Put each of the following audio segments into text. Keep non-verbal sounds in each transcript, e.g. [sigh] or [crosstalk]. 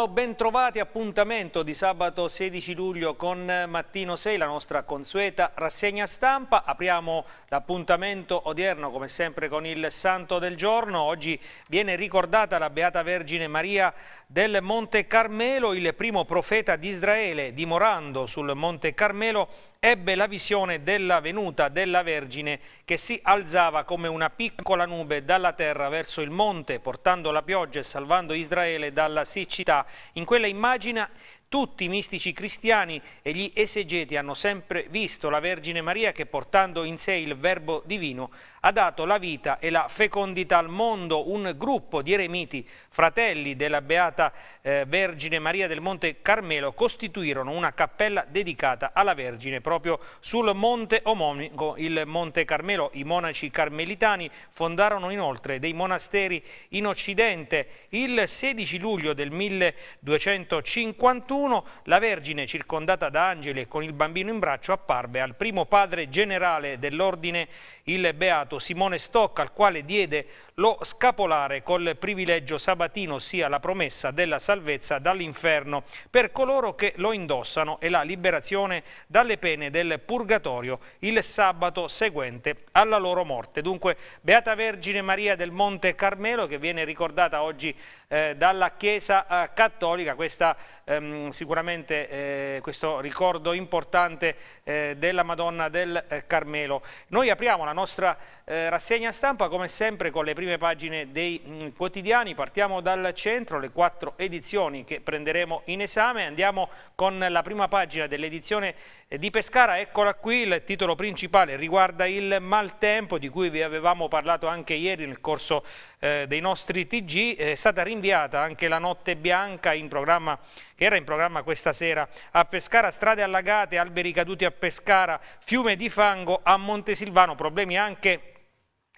Buongiorno, bentrovati, appuntamento di sabato 16 luglio con Mattino 6, la nostra consueta rassegna stampa. Apriamo l'appuntamento odierno come sempre con il Santo del Giorno. Oggi viene ricordata la Beata Vergine Maria del Monte Carmelo, il primo profeta di Israele dimorando sul Monte Carmelo ebbe la visione della venuta della Vergine che si alzava come una piccola nube dalla terra verso il monte, portando la pioggia e salvando Israele dalla siccità. In quella immagine tutti i mistici cristiani e gli esegeti hanno sempre visto la Vergine Maria che portando in sé il Verbo divino ha dato la vita e la fecondità al mondo. Un gruppo di eremiti, fratelli della Beata eh, Vergine Maria del Monte Carmelo, costituirono una cappella dedicata alla Vergine proprio sul monte omonimo, il Monte Carmelo. I monaci carmelitani fondarono inoltre dei monasteri in Occidente. Il 16 luglio del 1251 31, la Vergine, circondata da angeli e con il bambino in braccio, apparve al primo padre generale dell'ordine, il beato Simone Stocca, al quale diede lo scapolare col privilegio sabatino, ossia la promessa della salvezza dall'inferno per coloro che lo indossano e la liberazione dalle pene del purgatorio il sabato seguente alla loro morte. Dunque, Beata Vergine Maria del Monte Carmelo, che viene ricordata oggi eh, dalla Chiesa eh, Cattolica, questa ehm, sicuramente eh, questo ricordo importante eh, della Madonna del eh, Carmelo. Noi apriamo la nostra rassegna stampa come sempre con le prime pagine dei mm, quotidiani, partiamo dal centro, le quattro edizioni che prenderemo in esame, andiamo con la prima pagina dell'edizione di Pescara, eccola qui, il titolo principale riguarda il maltempo di cui vi avevamo parlato anche ieri nel corso dei nostri TG, è stata rinviata anche la notte bianca in programma che era in programma questa sera, a Pescara strade allagate, alberi caduti a Pescara, fiume di fango, a Montesilvano problemi anche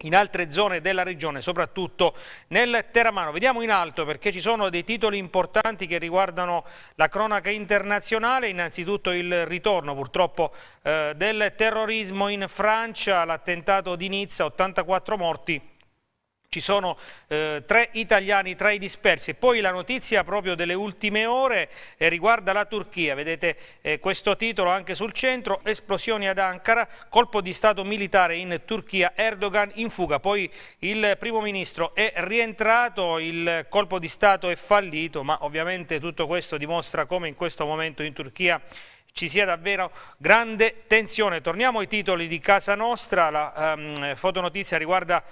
in altre zone della regione, soprattutto nel Teramano. Vediamo in alto perché ci sono dei titoli importanti che riguardano la cronaca internazionale, innanzitutto il ritorno purtroppo eh, del terrorismo in Francia, l'attentato di Nizza, 84 morti ci sono eh, tre italiani tra i dispersi e poi la notizia proprio delle ultime ore eh, riguarda la Turchia, vedete eh, questo titolo anche sul centro, esplosioni ad Ankara, colpo di stato militare in Turchia, Erdogan in fuga, poi il primo ministro è rientrato, il colpo di stato è fallito, ma ovviamente tutto questo dimostra come in questo momento in Turchia ci sia davvero grande tensione. Torniamo ai titoli di Casa Nostra, la ehm, fotonotizia riguarda...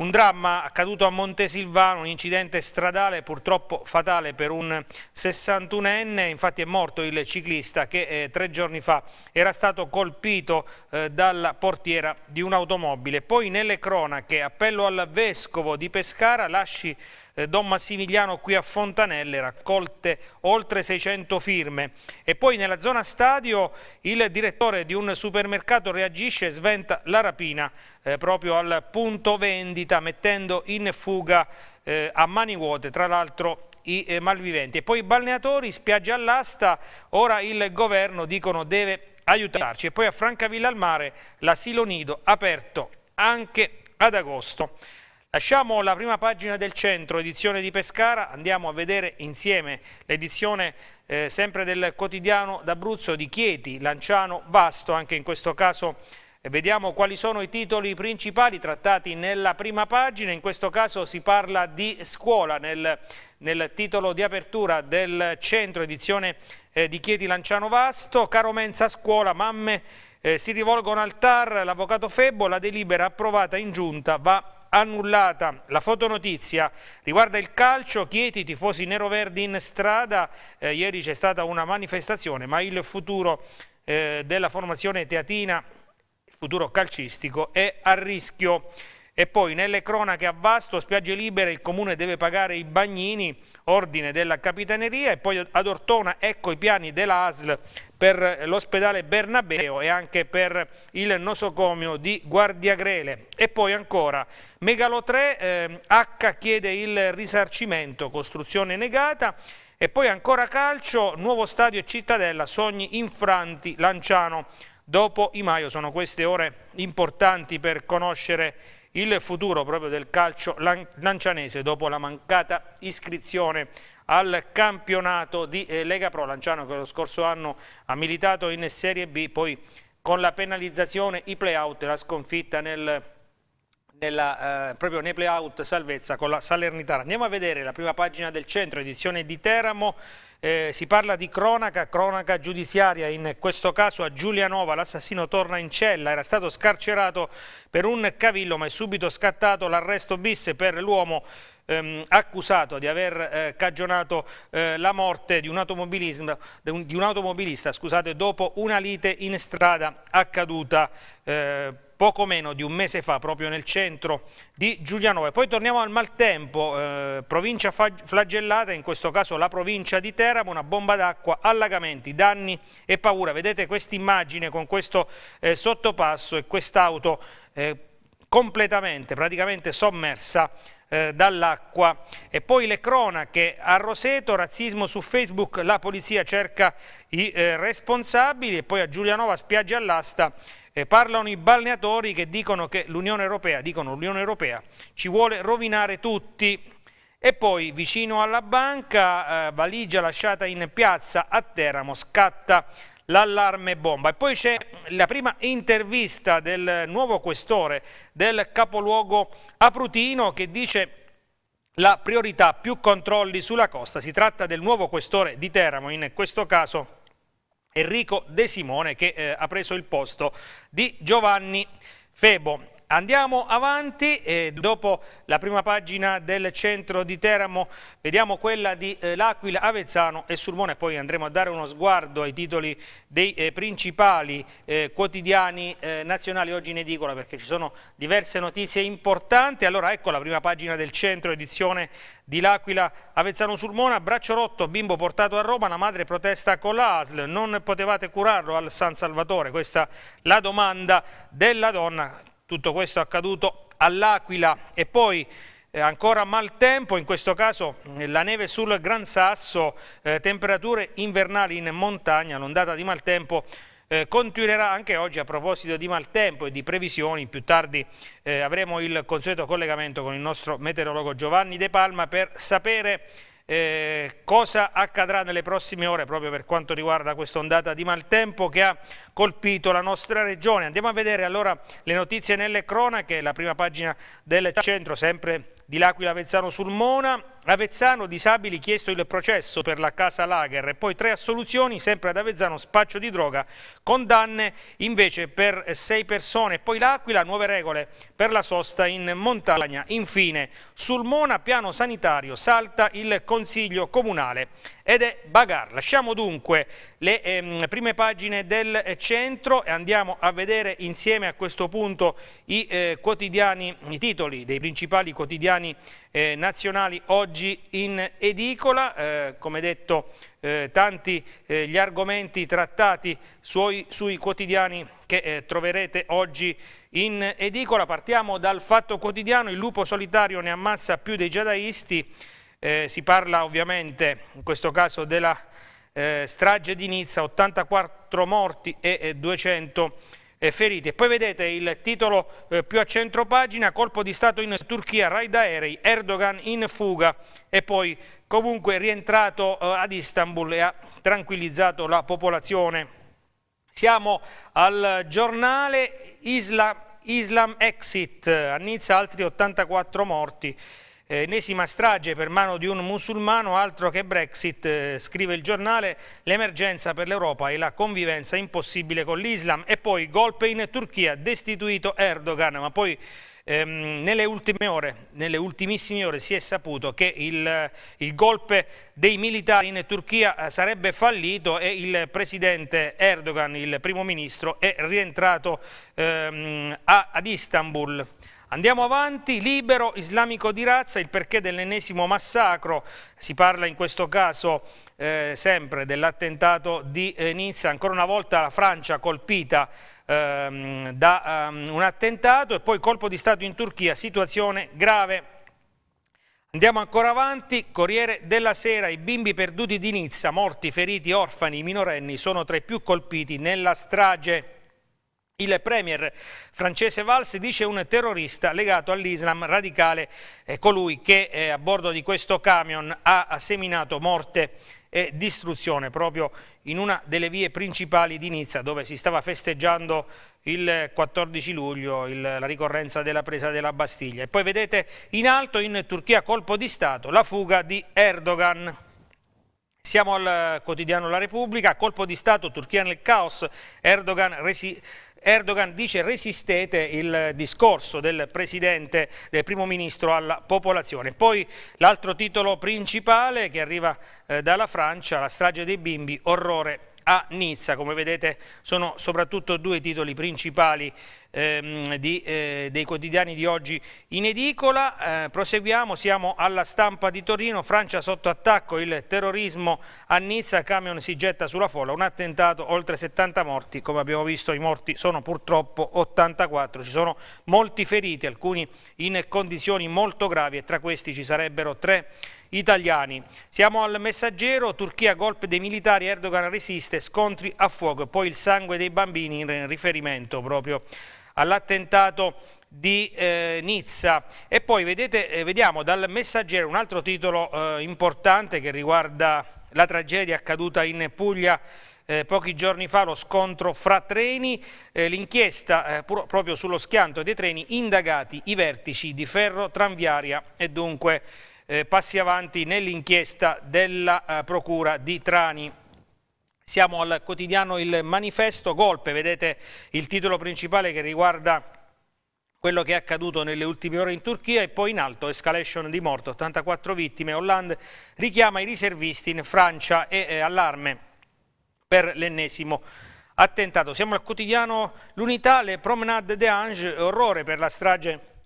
Un dramma accaduto a Montesilvano, un incidente stradale purtroppo fatale per un 61enne, infatti è morto il ciclista che eh, tre giorni fa era stato colpito eh, dalla portiera di un'automobile. Poi nelle cronache, appello al Vescovo di Pescara, lasci eh, Don Massimiliano qui a Fontanelle, raccolte oltre 600 firme. E poi nella zona stadio il direttore di un supermercato reagisce e sventa la rapina eh, proprio al punto vendita mettendo in fuga eh, a mani vuote tra l'altro i eh, malviventi. E poi i balneatori, spiagge all'asta, ora il governo dicono deve aiutarci. E poi a Francavilla al mare l'asilo nido aperto anche ad agosto. Lasciamo la prima pagina del centro, edizione di Pescara, andiamo a vedere insieme l'edizione eh, sempre del quotidiano d'Abruzzo di Chieti, Lanciano, Vasto, anche in questo caso eh, vediamo quali sono i titoli principali trattati nella prima pagina, in questo caso si parla di scuola nel, nel titolo di apertura del centro, edizione eh, di Chieti, Lanciano, Vasto, Caro Mensa Scuola, mamme eh, si rivolgono al TAR, l'avvocato Febbo, la delibera approvata in giunta va annullata. La fotonotizia riguarda il calcio, Chieti, tifosi nero-verdi in strada, eh, ieri c'è stata una manifestazione, ma il futuro eh, della formazione teatina, il futuro calcistico, è a rischio. E poi nelle cronache a Vasto, spiagge libere, il comune deve pagare i bagnini, ordine della capitaneria e poi ad Ortona ecco i piani dell'ASL per l'ospedale Bernabeo e anche per il nosocomio di Guardiagrele. E poi ancora Megalo 3, eh, H chiede il risarcimento, costruzione negata e poi ancora calcio, nuovo stadio e cittadella, sogni infranti, Lanciano. Dopo I Maio sono queste ore importanti per conoscere il il futuro proprio del calcio lancianese dopo la mancata iscrizione al campionato di eh, Lega Pro Lanciano che lo scorso anno ha militato in Serie B poi con la penalizzazione, i play-out, la sconfitta nel nella, eh, proprio nei playout salvezza con la Salernitana. Andiamo a vedere la prima pagina del centro, edizione di Teramo. Eh, si parla di cronaca, cronaca giudiziaria, in questo caso a Giulianova l'assassino torna in cella, era stato scarcerato per un cavillo ma è subito scattato l'arresto bis per l'uomo ehm, accusato di aver eh, cagionato eh, la morte di un, di un automobilista scusate, dopo una lite in strada accaduta eh, poco meno di un mese fa proprio nel centro di Giulianova. Poi torniamo al maltempo, eh, provincia flagellata, in questo caso la provincia di Teramo, una bomba d'acqua, allagamenti, danni e paura. Vedete questa immagine con questo eh, sottopasso e quest'auto eh, completamente, praticamente sommersa eh, dall'acqua. E poi le cronache a Roseto, razzismo su Facebook, la polizia cerca i eh, responsabili e poi a Giulianova spiaggia all'asta eh, parlano i balneatori che dicono che l'Unione Europea, dicono l'Unione Europea ci vuole rovinare tutti. E poi vicino alla banca, eh, valigia lasciata in piazza a Teramo, scatta l'allarme bomba. E poi c'è la prima intervista del nuovo questore del capoluogo Aprutino che dice la priorità più controlli sulla costa. Si tratta del nuovo questore di Teramo, in questo caso Enrico De Simone che eh, ha preso il posto di Giovanni Febo. Andiamo avanti, eh, dopo la prima pagina del centro di Teramo vediamo quella di eh, L'Aquila, Avezzano e Sulmone, poi andremo a dare uno sguardo ai titoli dei eh, principali eh, quotidiani eh, nazionali oggi in edicola perché ci sono diverse notizie importanti. Allora ecco la prima pagina del centro edizione di L'Aquila, Avezzano Sulmona, braccio rotto, bimbo portato a Roma, la madre protesta con l'ASL, non potevate curarlo al San Salvatore, questa è la domanda della donna tutto questo accaduto all'Aquila e poi eh, ancora maltempo, in questo caso eh, la neve sul Gran Sasso, eh, temperature invernali in montagna, l'ondata di maltempo eh, continuerà anche oggi a proposito di maltempo e di previsioni, più tardi eh, avremo il consueto collegamento con il nostro meteorologo Giovanni De Palma per sapere eh, cosa accadrà nelle prossime ore proprio per quanto riguarda questa ondata di maltempo che ha colpito la nostra regione. Andiamo a vedere allora le notizie nelle cronache, la prima pagina del centro sempre di L'Aquila Vezzano sul Mona Avezzano disabili chiesto il processo per la casa Lager e poi tre assoluzioni sempre ad Avezzano spaccio di droga, condanne invece per sei persone. Poi l'Aquila, nuove regole per la sosta in montagna. Infine sul Mona piano sanitario, salta il Consiglio Comunale ed è Bagar. Lasciamo dunque le ehm, prime pagine del centro e andiamo a vedere insieme a questo punto i, eh, i titoli dei principali quotidiani eh, nazionali oggi in edicola, eh, come detto eh, tanti eh, gli argomenti trattati sui, sui quotidiani che eh, troverete oggi in edicola. Partiamo dal fatto quotidiano, il lupo solitario ne ammazza più dei giadaisti, eh, si parla ovviamente in questo caso della strage di Nizza, 84 morti e 200 feriti. E poi vedete il titolo eh, più a centro pagina, colpo di Stato in Turchia, raid aerei, Erdogan in fuga e poi comunque rientrato eh, ad Istanbul e ha tranquillizzato la popolazione. Siamo al giornale Islam, Islam Exit, a Nizza altri 84 morti. Enesima strage per mano di un musulmano, altro che Brexit, eh, scrive il giornale, l'emergenza per l'Europa e la convivenza impossibile con l'Islam. E poi golpe in Turchia, destituito Erdogan, ma poi ehm, nelle ultime ore, nelle ultimissime ore si è saputo che il, eh, il golpe dei militari in Turchia eh, sarebbe fallito e il presidente Erdogan, il primo ministro, è rientrato ehm, a, ad Istanbul. Andiamo avanti, libero islamico di razza, il perché dell'ennesimo massacro, si parla in questo caso eh, sempre dell'attentato di eh, Nizza, ancora una volta la Francia colpita ehm, da ehm, un attentato e poi colpo di Stato in Turchia, situazione grave. Andiamo ancora avanti, Corriere della Sera, i bimbi perduti di Nizza, morti, feriti, orfani, minorenni, sono tra i più colpiti nella strage. Il premier francese Valls dice un terrorista legato all'Islam radicale, è eh, colui che eh, a bordo di questo camion ha seminato morte e distruzione proprio in una delle vie principali di Nizza dove si stava festeggiando il 14 luglio il, la ricorrenza della presa della Bastiglia. E poi vedete in alto in Turchia colpo di Stato la fuga di Erdogan. Siamo al quotidiano La Repubblica, colpo di Stato, Turchia nel caos, Erdogan resi Erdogan dice resistete il discorso del Presidente, del Primo Ministro alla popolazione. Poi l'altro titolo principale che arriva eh, dalla Francia, la strage dei bimbi, orrore a Nizza. Come vedete sono soprattutto due titoli principali ehm, di, eh, dei quotidiani di oggi in edicola. Eh, proseguiamo, siamo alla stampa di Torino, Francia sotto attacco, il terrorismo a Nizza, camion si getta sulla folla, un attentato, oltre 70 morti, come abbiamo visto i morti sono purtroppo 84, ci sono molti feriti, alcuni in condizioni molto gravi e tra questi ci sarebbero tre italiani. Siamo al messaggero, Turchia golpe dei militari, Erdogan resiste, scontri a fuoco e poi il sangue dei bambini in riferimento proprio all'attentato di eh, Nizza e poi vedete, eh, vediamo dal messaggero un altro titolo eh, importante che riguarda la tragedia accaduta in Puglia eh, pochi giorni fa lo scontro fra treni, eh, l'inchiesta eh, proprio sullo schianto dei treni, indagati i vertici di Ferro, Tranviaria e dunque eh, passi avanti nell'inchiesta della eh, Procura di Trani. Siamo al quotidiano Il Manifesto, golpe, vedete il titolo principale che riguarda quello che è accaduto nelle ultime ore in Turchia e poi in alto escalation di morte, 84 vittime, Hollande richiama i riservisti in Francia e eh, allarme per l'ennesimo attentato. Siamo al quotidiano L'Unità, le promenade d'Ange, orrore per la strage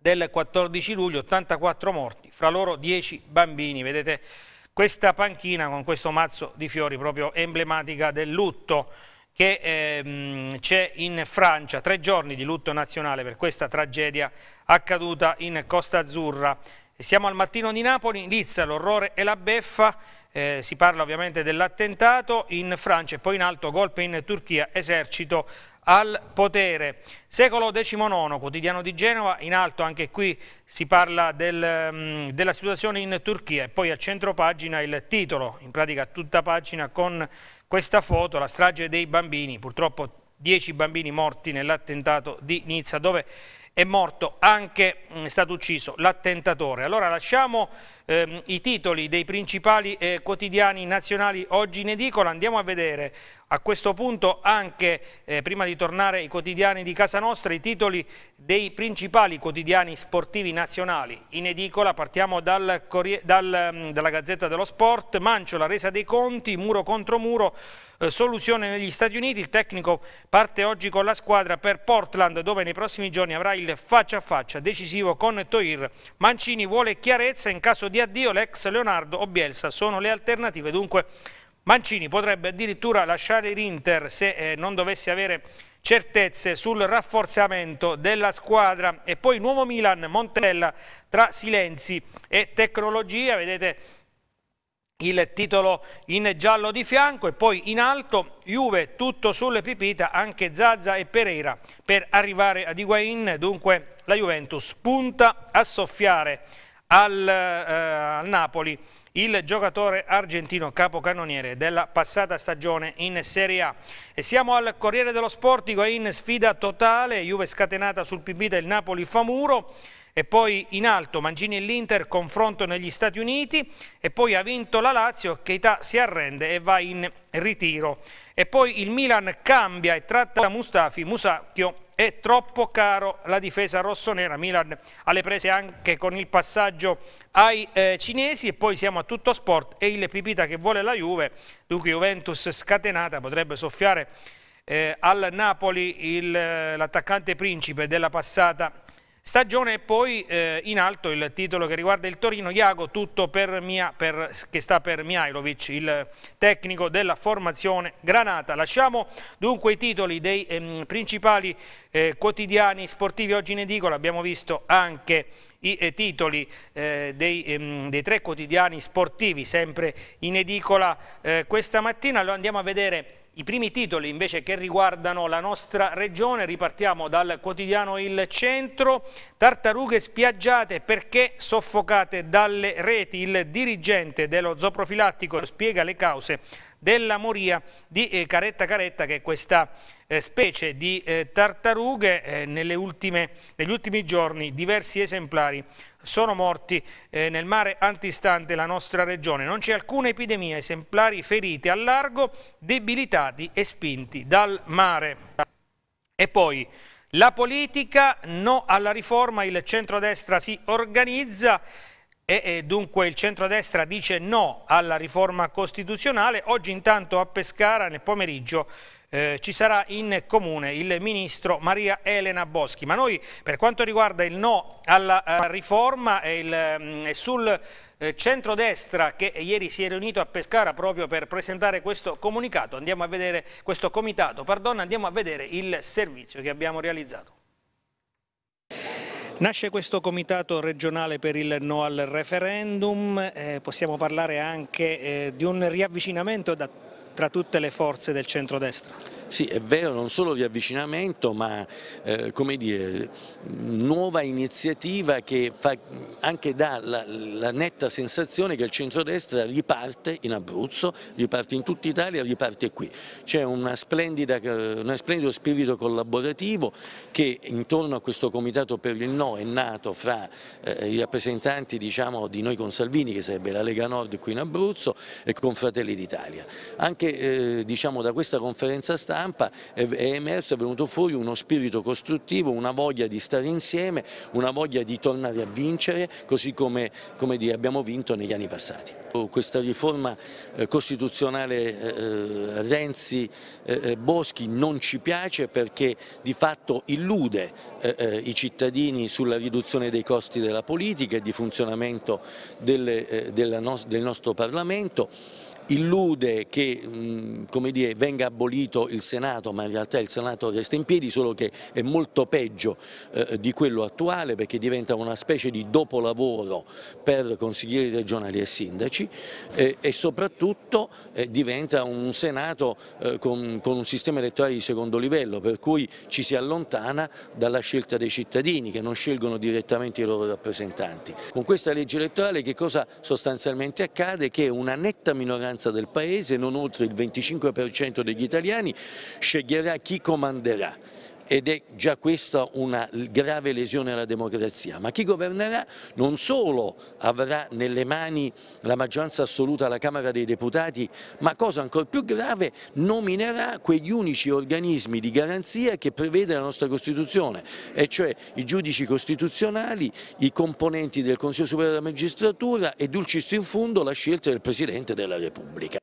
del 14 luglio, 84 morti, fra loro 10 bambini. Vedete questa panchina con questo mazzo di fiori proprio emblematica del lutto che ehm, c'è in Francia, tre giorni di lutto nazionale per questa tragedia accaduta in Costa Azzurra. siamo al mattino di Napoli, inizia l'orrore e la beffa, eh, si parla ovviamente dell'attentato in Francia e poi in alto golpe in Turchia, esercito al potere. Secolo XIX, quotidiano di Genova, in alto anche qui si parla del, mm, della situazione in Turchia e poi a centro pagina il titolo, in pratica tutta pagina con questa foto, la strage dei bambini, purtroppo 10 bambini morti nell'attentato di Nizza dove è morto anche, mm, è stato ucciso l'attentatore. Allora lasciamo ehm, i titoli dei principali eh, quotidiani nazionali oggi in edicola, andiamo a vedere a questo punto anche, eh, prima di tornare ai quotidiani di casa nostra, i titoli dei principali quotidiani sportivi nazionali. In edicola partiamo dal, dal, mm, dalla Gazzetta dello Sport, Mancio la resa dei conti, muro contro muro, eh, soluzione negli Stati Uniti, il tecnico parte oggi con la squadra per Portland dove nei prossimi giorni avrà il faccia a faccia decisivo con Toir. Mancini vuole chiarezza in caso di addio l'ex Leonardo o Bielsa sono le alternative, dunque Mancini potrebbe addirittura lasciare l'Inter se eh, non dovesse avere certezze sul rafforzamento della squadra e poi nuovo Milan, Montella tra silenzi e tecnologia, vedete il titolo in giallo di fianco e poi in alto Juve tutto sulle pipita anche Zazza e Pereira per arrivare ad Higuain dunque la Juventus punta a soffiare al, eh, al Napoli il giocatore argentino capocannoniere della passata stagione in Serie A. E siamo al Corriere dello Sportico e in sfida totale, Juve scatenata sul PB del Napoli Famuro e poi in alto Mangini e l'Inter confronto negli Stati Uniti e poi ha vinto la Lazio, Keita si arrende e va in ritiro e poi il Milan cambia e tratta Mustafi, Musacchio è troppo caro la difesa rossonera, Milan alle prese anche con il passaggio ai eh, cinesi e poi siamo a tutto sport e il Pipita che vuole la Juve, dunque Juventus scatenata potrebbe soffiare eh, al Napoli eh, l'attaccante principe della passata Stagione e poi eh, in alto il titolo che riguarda il Torino, Iago tutto per mia, per, che sta per Mihailovic, il tecnico della formazione Granata. Lasciamo dunque i titoli dei ehm, principali eh, quotidiani sportivi oggi in edicola, abbiamo visto anche i eh, titoli eh, dei, ehm, dei, tre quotidiani sportivi sempre in edicola eh, questa mattina, lo andiamo a vedere i primi titoli invece che riguardano la nostra regione, ripartiamo dal quotidiano Il Centro, tartarughe spiaggiate perché soffocate dalle reti, il dirigente dello zooprofilattico spiega le cause della moria di eh, Caretta Caretta che è questa eh, specie di eh, tartarughe, negli ultimi giorni diversi esemplari sono morti eh, nel mare antistante la nostra regione. Non c'è alcuna epidemia, esemplari feriti al largo, debilitati e spinti dal mare. E poi la politica, no alla riforma, il centrodestra si organizza e, e dunque il centrodestra dice no alla riforma costituzionale. Oggi intanto a Pescara nel pomeriggio eh, ci sarà in comune il ministro Maria Elena Boschi. Ma noi per quanto riguarda il no alla eh, riforma e, il, mm, eh, sul centrodestra che ieri si è riunito a Pescara proprio per presentare questo comunicato, andiamo a vedere questo comitato, pardon, andiamo a vedere il servizio che abbiamo realizzato. Nasce questo comitato regionale per il no al referendum, eh, possiamo parlare anche eh, di un riavvicinamento da tra tutte le forze del centrodestra? Sì, è vero, non solo di avvicinamento, ma eh, dire, nuova iniziativa che fa, anche dà la, la, netta sensazione che il centrodestra riparte in Abruzzo, riparte in tutta Italia, riparte qui. C'è uno eh, splendido spirito collaborativo che intorno a questo comitato per il no è nato fra eh, i rappresentanti diciamo, di noi con Salvini, che sarebbe la Lega Nord qui in Abruzzo, e con Fratelli d'Italia. Anche eh, diciamo, da questa conferenza stampa stampa è, è emerso, è venuto fuori uno spirito costruttivo, una voglia di stare insieme, una voglia di tornare a vincere, così come, come dire, abbiamo vinto negli anni passati. Oh, questa riforma eh, costituzionale eh, Renzi-Boschi eh, eh, eh non ci piace perché di fatto illude eh, i cittadini sulla riduzione dei costi della politica e di funzionamento delle, del, nostro, del nostro Parlamento illude che mh, mm, dire, venga abolito il Senato, ma in realtà il Senato resta in piedi, solo che è molto peggio eh, di quello attuale perché diventa una specie di dopolavoro per consiglieri regionali e sindaci eh, e soprattutto eh, diventa un Senato eh, con, con un sistema elettorale di secondo livello per cui ci si allontana dalla scelta dei cittadini che non scelgono direttamente i loro rappresentanti. Con questa legge elettorale che cosa sostanzialmente accade? Che una netta minoranza maggioranza del Paese, non oltre il 25% degli italiani, sceglierà chi comanderà ed è già questa una grave lesione alla democrazia, ma chi governerà non solo avrà nelle mani la maggioranza assoluta alla Camera dei Deputati, ma cosa ancora più grave, nominerà quegli unici organismi di garanzia che prevede la nostra Costituzione, e cioè i giudici costituzionali, i componenti del Consiglio Superiore della Magistratura e dulcis in fondo la scelta del Presidente della Repubblica.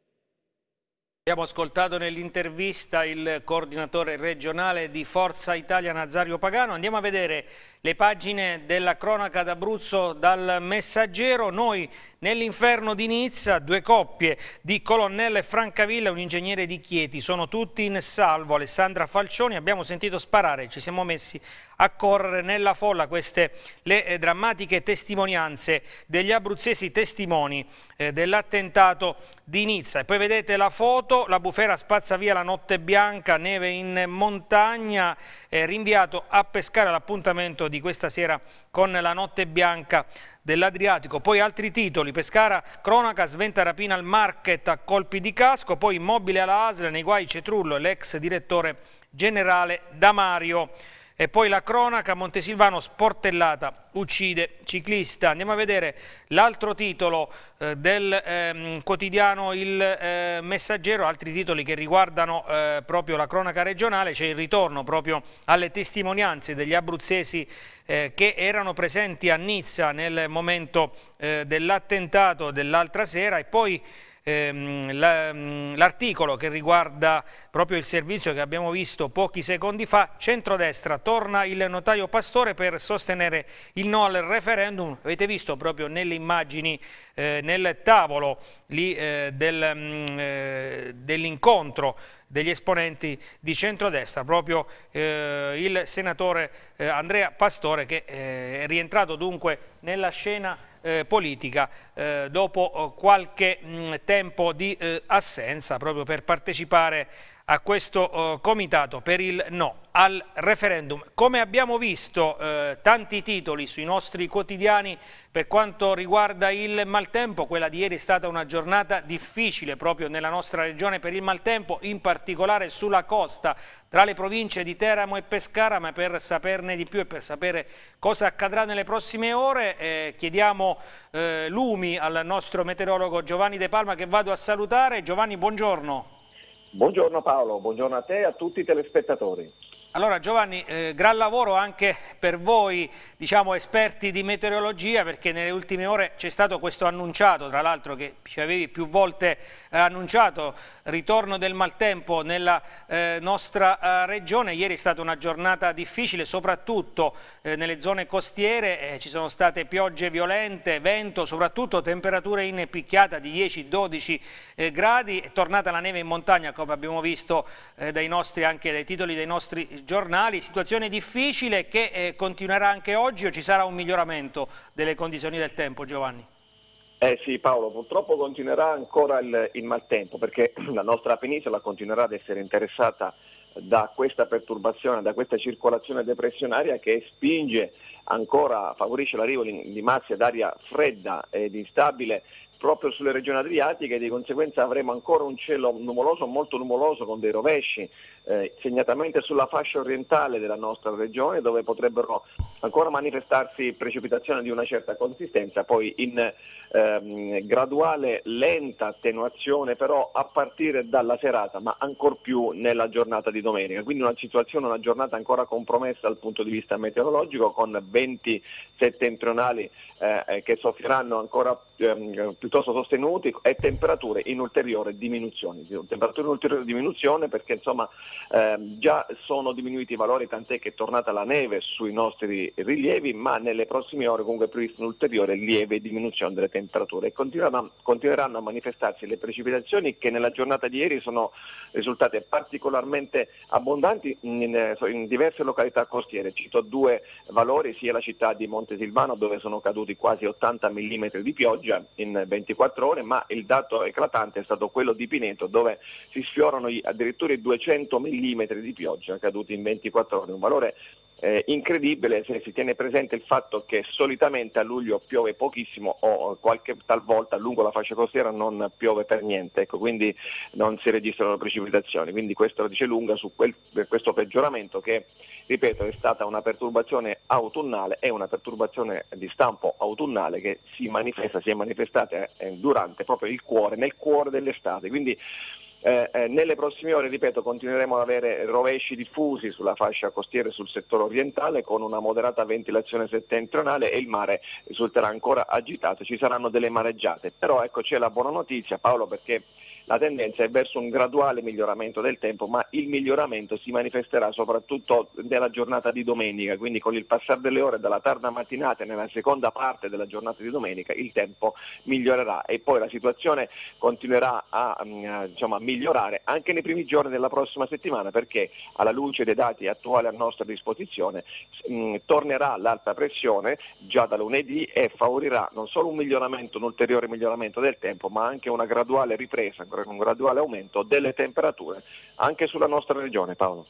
Abbiamo ascoltato nell'intervista il coordinatore regionale di Forza Italia Nazario Pagano. Andiamo a vedere le pagine della cronaca d'Abruzzo dal messaggero, noi nell'inferno di Nizza due coppie di colonnello e Francavilla, un ingegnere di Chieti, sono tutti in salvo, Alessandra Falcioni, abbiamo sentito sparare, ci siamo messi a correre nella folla queste le eh, drammatiche testimonianze degli abruzzesi testimoni eh, dell'attentato di Nizza. E poi vedete la foto, la bufera spazza via la notte bianca, neve in montagna, eh, rinviato a pescare l'appuntamento di di questa sera con la notte bianca dell'Adriatico, poi altri titoli, Pescara, Cronaca, sventa rapina al market a colpi di casco, poi immobile alla ASL, nei guai Cetrullo, l'ex direttore generale Damario. E poi la cronaca, Montesilvano sportellata, uccide ciclista. Andiamo a vedere l'altro titolo eh, del ehm, quotidiano Il eh, Messaggero, altri titoli che riguardano eh, proprio la cronaca regionale, c'è il ritorno proprio alle testimonianze degli abruzzesi eh, che erano presenti a Nizza nel momento eh, dell'attentato dell'altra sera e poi Ehm, mm, l'articolo che riguarda proprio il servizio che abbiamo visto pochi secondi fa, centrodestra, torna il notaio Pastore per sostenere il no al referendum, avete visto proprio nelle immagini eh, nel tavolo eh, del, mm, eh, dell'incontro degli esponenti di centrodestra, proprio eh, il senatore Andrea Pastore che è rientrato dunque nella scena eh, politica eh, dopo eh, qualche mh, tempo di eh, assenza proprio per partecipare a questo eh, comitato per il no al referendum. Come abbiamo visto eh, tanti titoli sui nostri quotidiani per quanto riguarda il maltempo, quella di ieri è stata una giornata difficile proprio nella nostra regione per il maltempo, in particolare sulla costa tra le province di Teramo e Pescara, ma per saperne di più e per sapere cosa accadrà nelle prossime ore eh, chiediamo eh, lumi al nostro meteorologo Giovanni De Palma che vado a salutare. Giovanni, buongiorno. Buongiorno Paolo, buongiorno a te e a tutti i telespettatori. Allora Giovanni, eh, gran lavoro anche per voi diciamo, esperti di meteorologia perché nelle ultime ore c'è stato questo annunciato, tra l'altro che ci avevi più volte eh, annunciato, ritorno del maltempo nella eh, nostra eh, regione. Ieri è stata una giornata difficile, soprattutto eh, nelle zone costiere, eh, ci sono state piogge violente, vento, soprattutto temperature in picchiata di 10-12 gradi, è tornata la neve in montagna come abbiamo visto dai nostri, anche dai titoli dei nostri giornali, situazione difficile che eh, continuerà anche oggi o ci sarà un miglioramento delle condizioni del tempo Giovanni? Eh sì Paolo, purtroppo continuerà ancora il, il maltempo perché [clears throat] la nostra penisola continuerà ad essere interessata da questa perturbazione, da questa circolazione depressionaria che spinge ancora, favorisce l'arrivo di massi d'aria fredda ed instabile proprio sulle regioni adriatiche e di conseguenza avremo ancora un cielo nuvoloso, molto nuvoloso con dei rovesci, eh, segnatamente sulla fascia orientale della nostra regione dove potrebbero ancora manifestarsi precipitazioni di una certa consistenza, poi in ehm, graduale lenta attenuazione però a partire dalla serata ma ancor più nella giornata di domenica, quindi una situazione, una giornata ancora compromessa dal punto di vista meteorologico con venti settentrionali eh, eh, che soffriranno ancora ehm, piuttosto sostenuti e temperature in ulteriore diminuzione, temperature in ulteriore diminuzione perché insomma eh, già sono diminuiti i valori, tant'è che è tornata la neve sui nostri rilievi, ma nelle prossime ore comunque è prevista un'ulteriore lieve diminuzione delle temperature e continueranno, continueranno a manifestarsi le precipitazioni che nella giornata di ieri sono risultate particolarmente abbondanti in, eh, in diverse località costiere. Cito due valori, sia la città di Montesilvano dove sono caduti quasi 80 mm di pioggia in 24 ore, ma il dato eclatante è stato quello di Pineto dove si sfiorano addirittura i 200 100 mm di pioggia caduti in 24 ore, un valore eh, incredibile se si tiene presente il fatto che solitamente a luglio piove pochissimo o qualche talvolta lungo la fascia costiera non piove per niente, ecco, quindi non si registrano precipitazioni, quindi questo la dice lunga su quel, questo peggioramento che, ripeto, è stata una perturbazione autunnale e una perturbazione di stampo autunnale che si manifesta, si è manifestata eh, durante proprio il cuore, nel cuore dell'estate. Quindi eh, eh, nelle prossime ore, ripeto, continueremo ad avere rovesci diffusi sulla fascia costiera e sul settore orientale con una moderata ventilazione settentrionale e il mare risulterà ancora agitato, ci saranno delle mareggiate. Però ecco c'è la buona notizia Paolo perché la tendenza è verso un graduale miglioramento del tempo, ma il miglioramento si manifesterà soprattutto nella giornata di domenica, quindi con il passare delle ore dalla tarda mattinata e nella seconda parte della giornata di domenica il tempo migliorerà e poi la situazione continuerà a, diciamo, a migliorare anche nei primi giorni della prossima settimana perché alla luce dei dati attuali a nostra disposizione mh, mm, tornerà l'alta pressione già da lunedì e favorirà non solo un miglioramento, un ulteriore miglioramento del tempo, ma anche una graduale ripresa sempre con un graduale aumento delle temperature anche sulla nostra regione Paolo.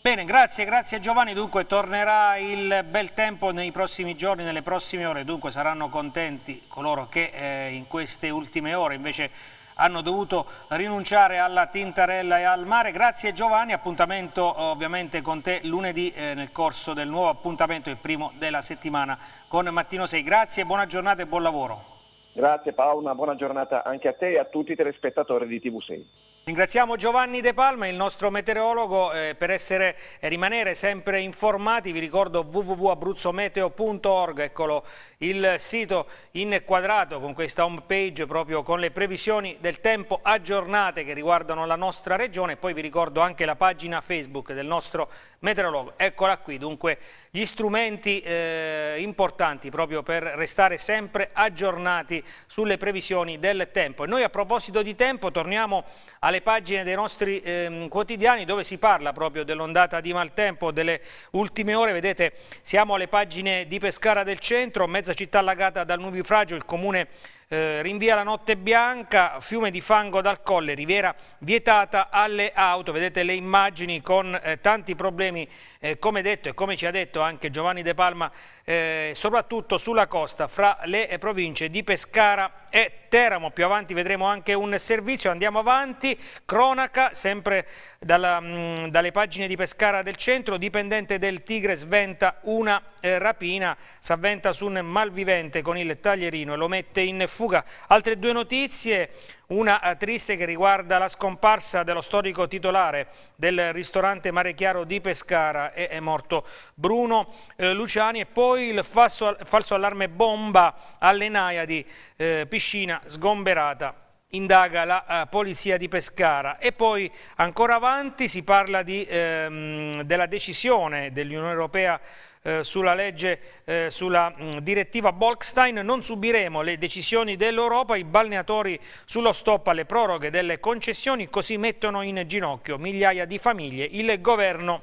Bene, grazie, grazie Giovanni, dunque tornerà il bel tempo nei prossimi giorni, nelle prossime ore, dunque saranno contenti coloro che eh, in queste ultime ore invece hanno dovuto rinunciare alla Tintarella e al mare. Grazie Giovanni, appuntamento eh, ovviamente con te lunedì eh, nel corso del nuovo appuntamento, il primo della settimana con Mattino 6. Grazie, buona giornata e buon lavoro. Grazie Paolo, una buona giornata anche a te e a tutti i telespettatori di TV6. Ringraziamo Giovanni De Palma, il nostro meteorologo, eh, per essere, e eh, rimanere sempre informati. Vi ricordo www.abruzzometeo.org, eccolo il sito inquadrato con questa home page proprio con le previsioni del tempo aggiornate che riguardano la nostra regione. Poi vi ricordo anche la pagina Facebook del nostro meteorologo. Eccola qui, dunque, gli strumenti eh, importanti proprio per restare sempre aggiornati sulle previsioni del tempo. E noi a proposito di tempo torniamo alle pagine dei nostri eh, quotidiani dove si parla proprio dell'ondata di maltempo delle ultime ore. Vedete, siamo alle pagine di Pescara del centro, mezza città allagata dal nubifragio, il comune eh, rinvia la notte bianca, fiume di fango dal colle, riviera vietata alle auto, vedete le immagini con eh, tanti problemi eh, come detto e come ci ha detto anche Giovanni De Palma, eh, soprattutto sulla costa fra le province di Pescara e Teramo, più avanti vedremo anche un servizio, andiamo avanti, cronaca sempre dalla, mh, mm, dalle pagine di Pescara del centro, dipendente del Tigre sventa una eh, rapina, s'avventa su un malvivente con il taglierino e lo mette in fuga. Altre due notizie, una eh, triste che riguarda la scomparsa dello storico titolare del ristorante Mare Chiaro di Pescara, è, morto Bruno eh, Luciani e poi il falso, falso allarme bomba alle Naiadi, eh, Piscina sgomberata indaga la uh, polizia di Pescara e poi ancora avanti si parla di, ehm, della decisione dell'Unione Europea eh, sulla, legge, eh, sulla mh, mm, direttiva Bolkstein, non subiremo le decisioni dell'Europa, i balneatori sullo stop alle proroghe delle concessioni, così mettono in ginocchio migliaia di famiglie. Il governo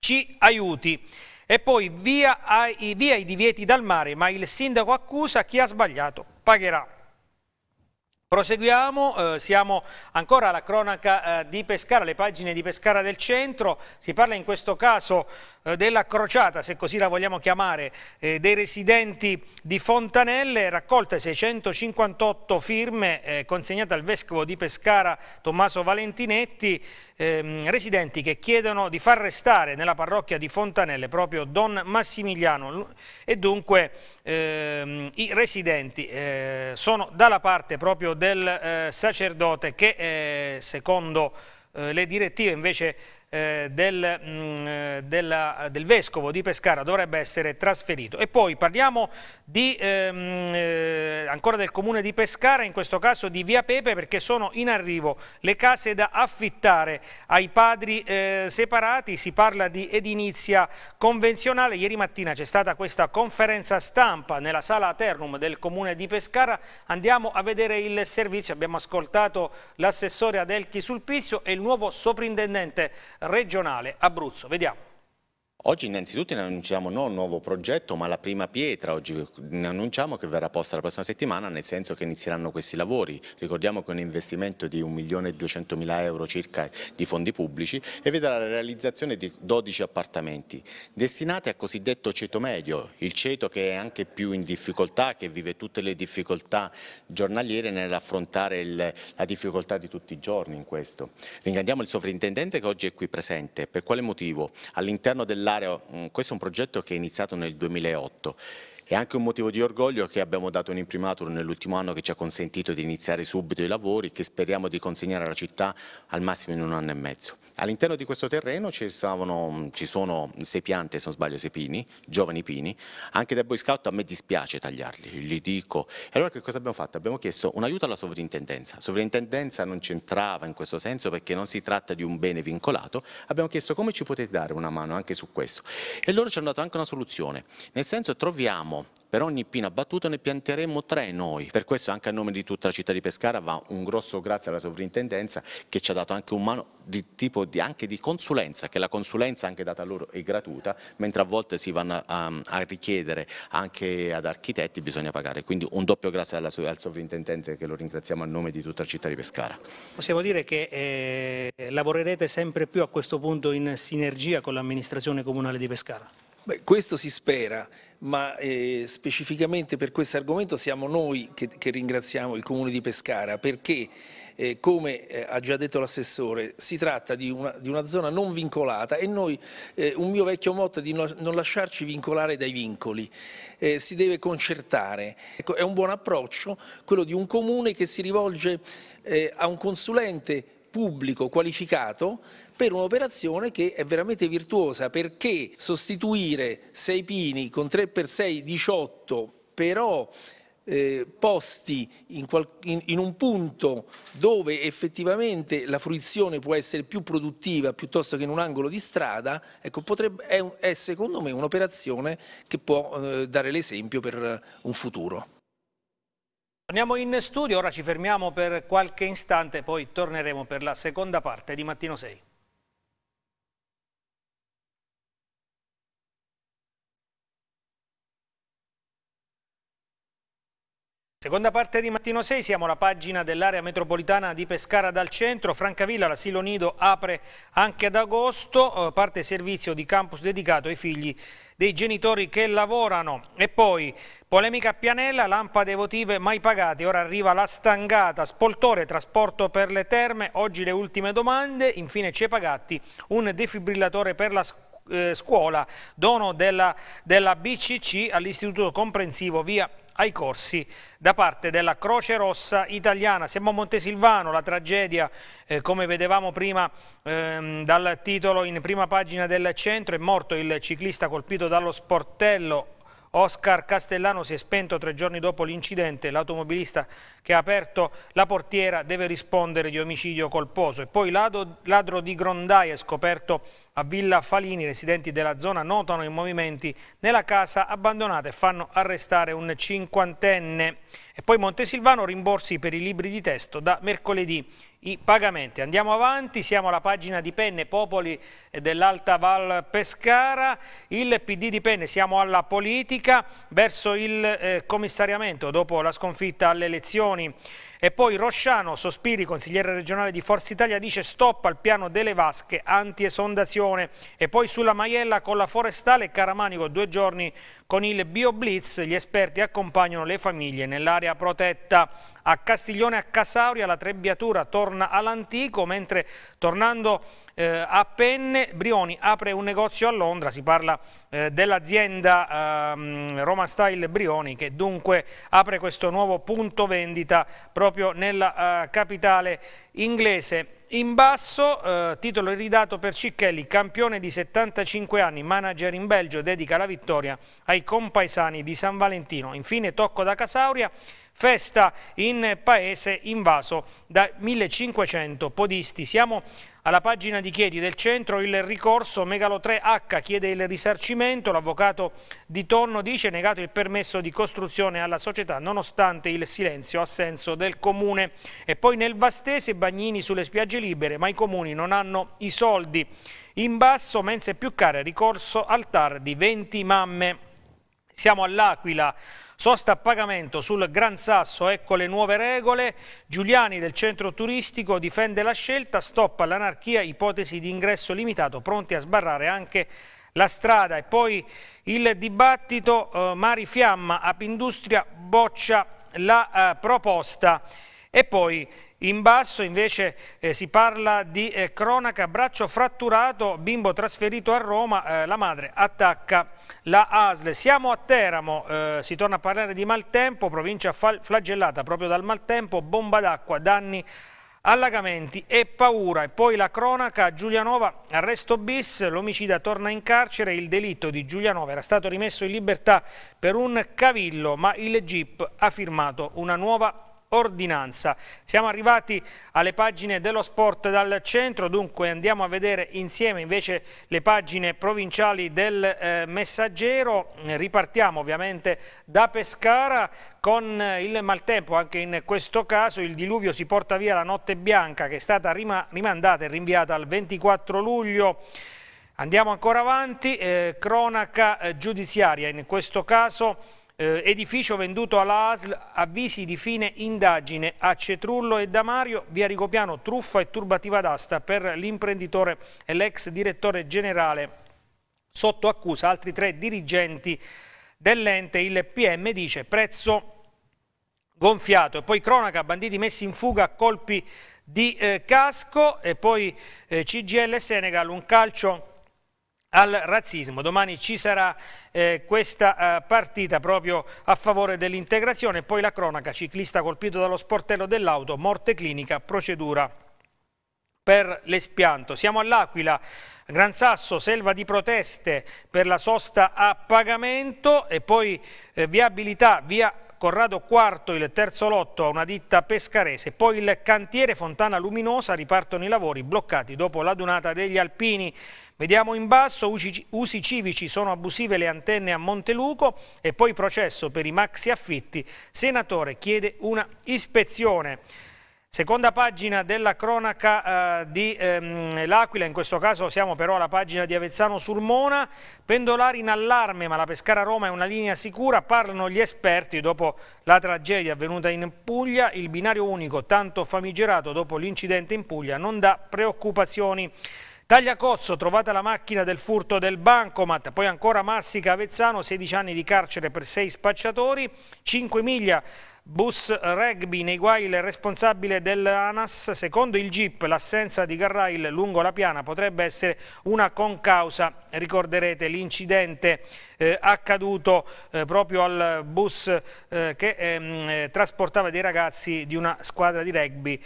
ci aiuti. E poi via, ai, via i divieti dal mare, ma il sindaco accusa chi ha sbagliato pagherà. Proseguiamo, eh, siamo ancora alla cronaca eh, di Pescara, le pagine di Pescara del centro, si parla in questo caso eh, della crociata, se così la vogliamo chiamare, eh, dei residenti di Fontanelle, raccolte 658 firme eh, consegnate al vescovo di Pescara Tommaso Valentinetti, ehm, residenti che chiedono di far restare nella parrocchia di Fontanelle proprio Don Massimiliano e dunque ehm, i residenti eh, sono dalla parte proprio del eh, sacerdote che eh, secondo le direttive invece eh, del, mh, mm, eh, della, del, Vescovo di Pescara dovrebbe essere trasferito. E poi parliamo di, ehm, eh, ancora del Comune di Pescara, in questo caso di Via Pepe, perché sono in arrivo le case da affittare ai padri eh, separati, si parla di edinizia convenzionale. Ieri mattina c'è stata questa conferenza stampa nella sala Aternum del Comune di Pescara, andiamo a vedere il servizio, abbiamo ascoltato l'assessore Adelchi Sulpizio e il nuovo soprintendente eh, regionale Abruzzo. Vediamo. Oggi innanzitutto ne annunciamo non un nuovo progetto ma la prima pietra, oggi ne annunciamo che verrà posta la prossima settimana nel senso che inizieranno questi lavori, ricordiamo che è un investimento di 1.200.000 euro circa di fondi pubblici e vedrà la realizzazione di 12 appartamenti destinati al cosiddetto ceto medio, il ceto che è anche più in difficoltà, che vive tutte le difficoltà giornaliere nell'affrontare la difficoltà di tutti i giorni in questo. Ringraziamo il sovrintendente che oggi è qui presente, per quale motivo? All'interno dell'area Dario, oh, mm, questo è un progetto che è iniziato nel 2008 è anche un motivo di orgoglio che abbiamo dato un imprimatur nell'ultimo anno che ci ha consentito di iniziare subito i lavori che speriamo di consegnare alla città al massimo in un anno e mezzo. All'interno di questo terreno ci, stavano, mm, ci sono sei piante, se non sbaglio, sei pini, giovani pini. Anche da Boy Scout a me dispiace tagliarli, gli dico. E allora che cosa abbiamo fatto? Abbiamo chiesto un aiuto alla sovrintendenza. Sovrintendenza non c'entrava in questo senso perché non si tratta di un bene vincolato. Abbiamo chiesto come ci potete dare una mano anche su questo. E loro ci hanno dato anche una soluzione. Nel senso troviamo per ogni pino abbattuto ne pianteremo tre noi. Per questo anche a nome di tutta la città di Pescara va un grosso grazie alla sovrintendenza che ci ha dato anche un mano di tipo di, anche di consulenza, che la consulenza anche data loro è gratuita, mentre a volte si vanno a, a richiedere anche ad architetti bisogna pagare. Quindi un doppio grazie alla, al sovrintendente che lo ringraziamo a nome di tutta la città di Pescara. Possiamo dire che eh, lavorerete sempre più a questo punto in sinergia con l'amministrazione comunale di Pescara? Beh, questo si spera, ma eh, specificamente per questo argomento siamo noi che, che, ringraziamo il Comune di Pescara perché, eh, come eh, ha già detto l'assessore, si tratta di una, di una, zona non vincolata e noi, eh, un mio vecchio motto è di no, non lasciarci vincolare dai vincoli, eh, si deve concertare. Ecco, è un buon approccio quello di un Comune che si rivolge eh, a un consulente pubblico qualificato per un'operazione che è veramente virtuosa perché sostituire 6 pini con 3 per 6 18 però eh, posti in, qual, in, in, un punto dove effettivamente la fruizione può essere più produttiva piuttosto che in un angolo di strada, ecco, potrebbe, è, è, secondo me un'operazione che può eh, dare l'esempio per un futuro. Torniamo in studio, ora ci fermiamo per qualche istante, poi torneremo per la seconda parte di Mattino 6. Seconda parte di Mattino 6, siamo alla pagina dell'area metropolitana di Pescara dal centro, Francavilla, l'asilo nido apre anche ad agosto, eh, parte servizio di campus dedicato ai figli dei genitori che lavorano e poi polemica a Pianella, lampade votive mai pagate, ora arriva la stangata, spoltore, trasporto per le terme, oggi le ultime domande, infine Cepagatti, un defibrillatore per la scuola eh, scuola, dono della, della BCC all'Istituto Comprensivo via ai corsi da parte della Croce Rossa italiana. Siamo a Montesilvano, la tragedia eh, come vedevamo prima ehm, dal titolo in prima pagina del centro, è morto il ciclista colpito dallo sportello Oscar Castellano si è spento tre giorni dopo l'incidente. L'automobilista che ha aperto la portiera deve rispondere di omicidio colposo. E poi ladro, ladro di grondaie scoperto a Villa Falini. I Residenti della zona notano i movimenti nella casa abbandonata e fanno arrestare un cinquantenne. E poi Montesilvano rimborsi per i libri di testo da mercoledì i pagamenti. Andiamo avanti, siamo alla pagina di Penne, Popoli dell'Alta Val Pescara, il PD di Penne, siamo alla politica verso il eh, commissariamento dopo la sconfitta alle elezioni. E poi Rosciano Sospiri, consigliere regionale di Forza Italia, dice stop al piano delle vasche anti-esondazione. E poi sulla Maiella con la Forestale Caramanico, due giorni con il BioBlitz gli esperti accompagnano le famiglie nell'area protetta. A Castiglione a Casauria la trebbiatura torna all'antico, mentre tornando eh, a Penne Brioni apre un negozio a Londra, si parla eh, dell'azienda eh, Roma Style Brioni che dunque apre questo nuovo punto vendita proprio nella eh, capitale inglese. In basso, eh, titolo ridato per Cicchelli, campione di 75 anni, manager in Belgio, dedica la vittoria ai compaesani di San Valentino. Infine tocco da Casauria, festa in paese invaso da 1500 podisti. Siamo alla pagina di Chiedi del centro il ricorso Megalo 3H chiede il risarcimento, l'avvocato di Torno dice negato il permesso di costruzione alla società nonostante il silenzio assenso del comune. E poi nel Vastese bagnini sulle spiagge libere ma i comuni non hanno i soldi. In basso mense più care, ricorso al TAR di 20 mamme. Siamo all'Aquila Sosta a pagamento sul Gran Sasso, ecco le nuove regole. Giuliani del centro turistico difende la scelta, stop all'anarchia, ipotesi di ingresso limitato, pronti a sbarrare anche la strada. E poi il dibattito eh, Mari Fiamma, Apindustria boccia la eh, proposta. E poi in basso invece eh, si parla di eh, cronaca, braccio fratturato, bimbo trasferito a Roma, eh, la madre attacca la ASL. Siamo a Teramo, eh, si torna a parlare di maltempo, provincia flagellata proprio dal maltempo, bomba d'acqua, danni allagamenti e paura. E poi la cronaca, Giulianova, arresto bis, l'omicida torna in carcere, il delitto di Giulianova era stato rimesso in libertà per un cavillo, ma il GIP ha firmato una nuova ordinanza. Siamo arrivati alle pagine dello sport dal centro, dunque andiamo a vedere insieme invece le pagine provinciali del eh, messaggero. Ripartiamo ovviamente da Pescara con eh, il maltempo, anche in questo caso il diluvio si porta via la notte bianca che è stata rimandata e rinviata al 24 luglio. Andiamo ancora avanti, eh, cronaca eh, giudiziaria, in questo caso eh, edificio venduto alla ASL, avvisi di fine indagine a Cetrullo e Damario, via Ricopiano, truffa e turbativa d'asta per l'imprenditore e l'ex direttore generale sotto accusa, altri tre dirigenti dell'ente, il PM dice prezzo gonfiato e poi cronaca, banditi messi in fuga a colpi di eh, casco e poi eh, CGL Senegal, un calcio al razzismo. Domani ci sarà eh, questa eh, partita proprio a favore dell'integrazione. Poi la cronaca, ciclista colpito dallo sportello dell'auto, morte clinica, procedura per l'espianto. Siamo all'Aquila. Gran Sasso, selva di proteste per la sosta a pagamento e poi eh, viabilità via Corrado IV, il terzo lotto a una ditta pescarese, poi il cantiere Fontana Luminosa, ripartono i lavori bloccati dopo la donata degli alpini. Vediamo in basso, usi, usi civici sono abusive le antenne a Monteluco e poi processo per i maxi affitti, senatore chiede una ispezione. Seconda pagina della cronaca eh, di ehm, L'Aquila, in questo caso siamo però alla pagina di Avezzano Sulmona, pendolari in allarme ma la Pescara Roma è una linea sicura, parlano gli esperti dopo la tragedia avvenuta in Puglia, il binario unico tanto famigerato dopo l'incidente in Puglia non dà preoccupazioni. Tagliacozzo, trovata la macchina del furto del bancomat, poi ancora Marsica Avezzano, 16 anni di carcere per 6 spacciatori, 5 miglia bus rugby nei guai il responsabile dell'ANAS, secondo il GIP l'assenza di Garrail lungo la piana potrebbe essere una concausa, ricorderete l'incidente eh, accaduto eh, proprio al bus eh, che ehm, eh, trasportava dei ragazzi di una squadra di rugby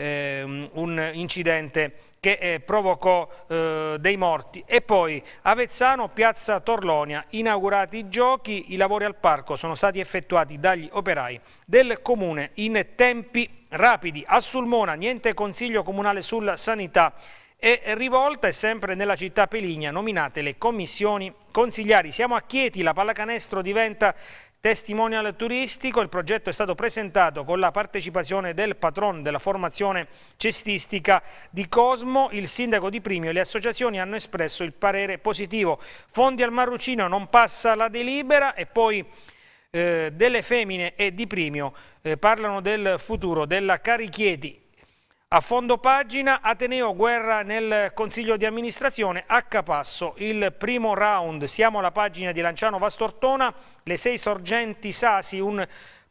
eh, un incidente che eh, provocò eh, dei morti. E poi Avezzano, piazza Torlonia, inaugurati i giochi, i lavori al parco sono stati effettuati dagli operai del comune in tempi rapidi. A Sulmona, niente consiglio comunale sulla sanità e rivolta è sempre nella città Peligna nominate le commissioni consigliari. Siamo a Chieti, la pallacanestro diventa Testimonial turistico, il progetto è stato presentato con la partecipazione del patron della formazione cestistica di Cosmo, il sindaco di Primio e le associazioni hanno espresso il parere positivo. Fondi al Marrucino non passa la delibera e poi eh, delle femmine e di Primio eh, parlano del futuro della Carichieti. A fondo pagina, Ateneo guerra nel consiglio di amministrazione, a Capasso il primo round, siamo alla pagina di Lanciano Vastortona, le sei sorgenti Sasi, un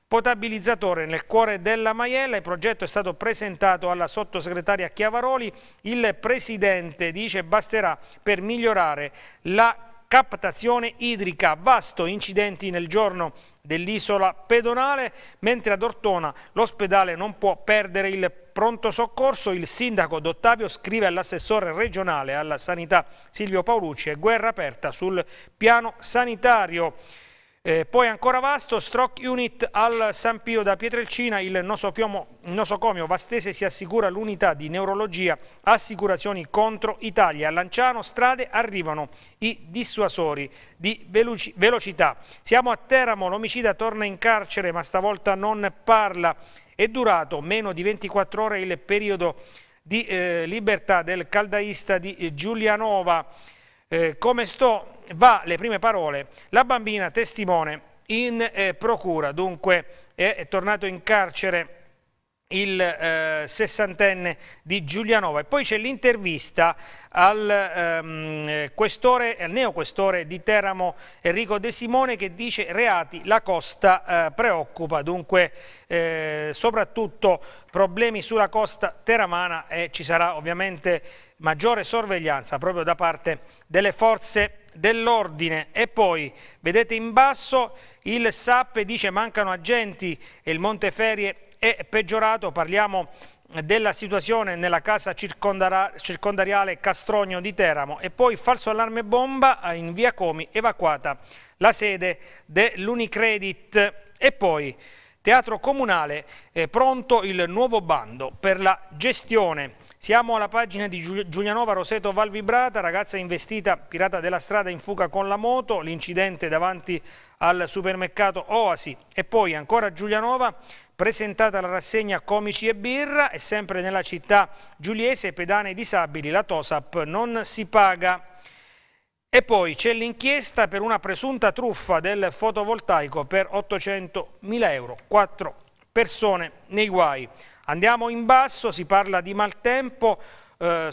potabilizzatore nel cuore della Maiella, il progetto è stato presentato alla sottosegretaria Chiavaroli, il presidente dice basterà per migliorare la captazione idrica, vasto incidenti nel giorno dell'isola pedonale, mentre ad Ortona l'ospedale non può perdere il pronto soccorso, il sindaco D'Ottavio scrive all'assessore regionale alla sanità Silvio Paolucci e guerra aperta sul piano sanitario. Eh, poi ancora vasto, stroke unit al San Pio da Pietrelcina, il nosocomio, nosocomio Vastese si assicura l'unità di neurologia, assicurazioni contro Italia. A Lanciano strade arrivano i dissuasori di veloci, velocità. Siamo a Teramo, l'omicida torna in carcere ma stavolta non parla. È durato meno di 24 ore il periodo di eh, libertà del caldaista di eh, Giulianova eh, come sto, va le prime parole, la bambina testimone in eh, procura, dunque è, è tornato in carcere il eh, sessantenne di Giulianova e poi c'è l'intervista al, ehm, al neoquestore di Teramo Enrico De Simone che dice reati la costa eh, preoccupa dunque eh, soprattutto problemi sulla costa teramana e ci sarà ovviamente maggiore sorveglianza proprio da parte delle forze dell'ordine. E poi, vedete in basso, il SAP dice mancano agenti e il Monteferie è peggiorato, parliamo della situazione nella casa circondariale Castrogno di Teramo e poi falso allarme bomba eh, in via Comi evacuata la sede dell'Unicredit e poi Teatro Comunale è eh, pronto il nuovo bando per la gestione siamo alla pagina di Giulianova Roseto Valvibrata, ragazza investita pirata della strada in fuga con la moto, l'incidente davanti al supermercato Oasi e poi ancora Giulianova presentata la rassegna Comici e Birra e sempre nella città giuliese pedane disabili la Tosap non si paga. E poi c'è l'inchiesta per una presunta truffa del fotovoltaico per 800.000 euro, quattro persone nei guai. Andiamo in basso, si parla di maltempo, eh,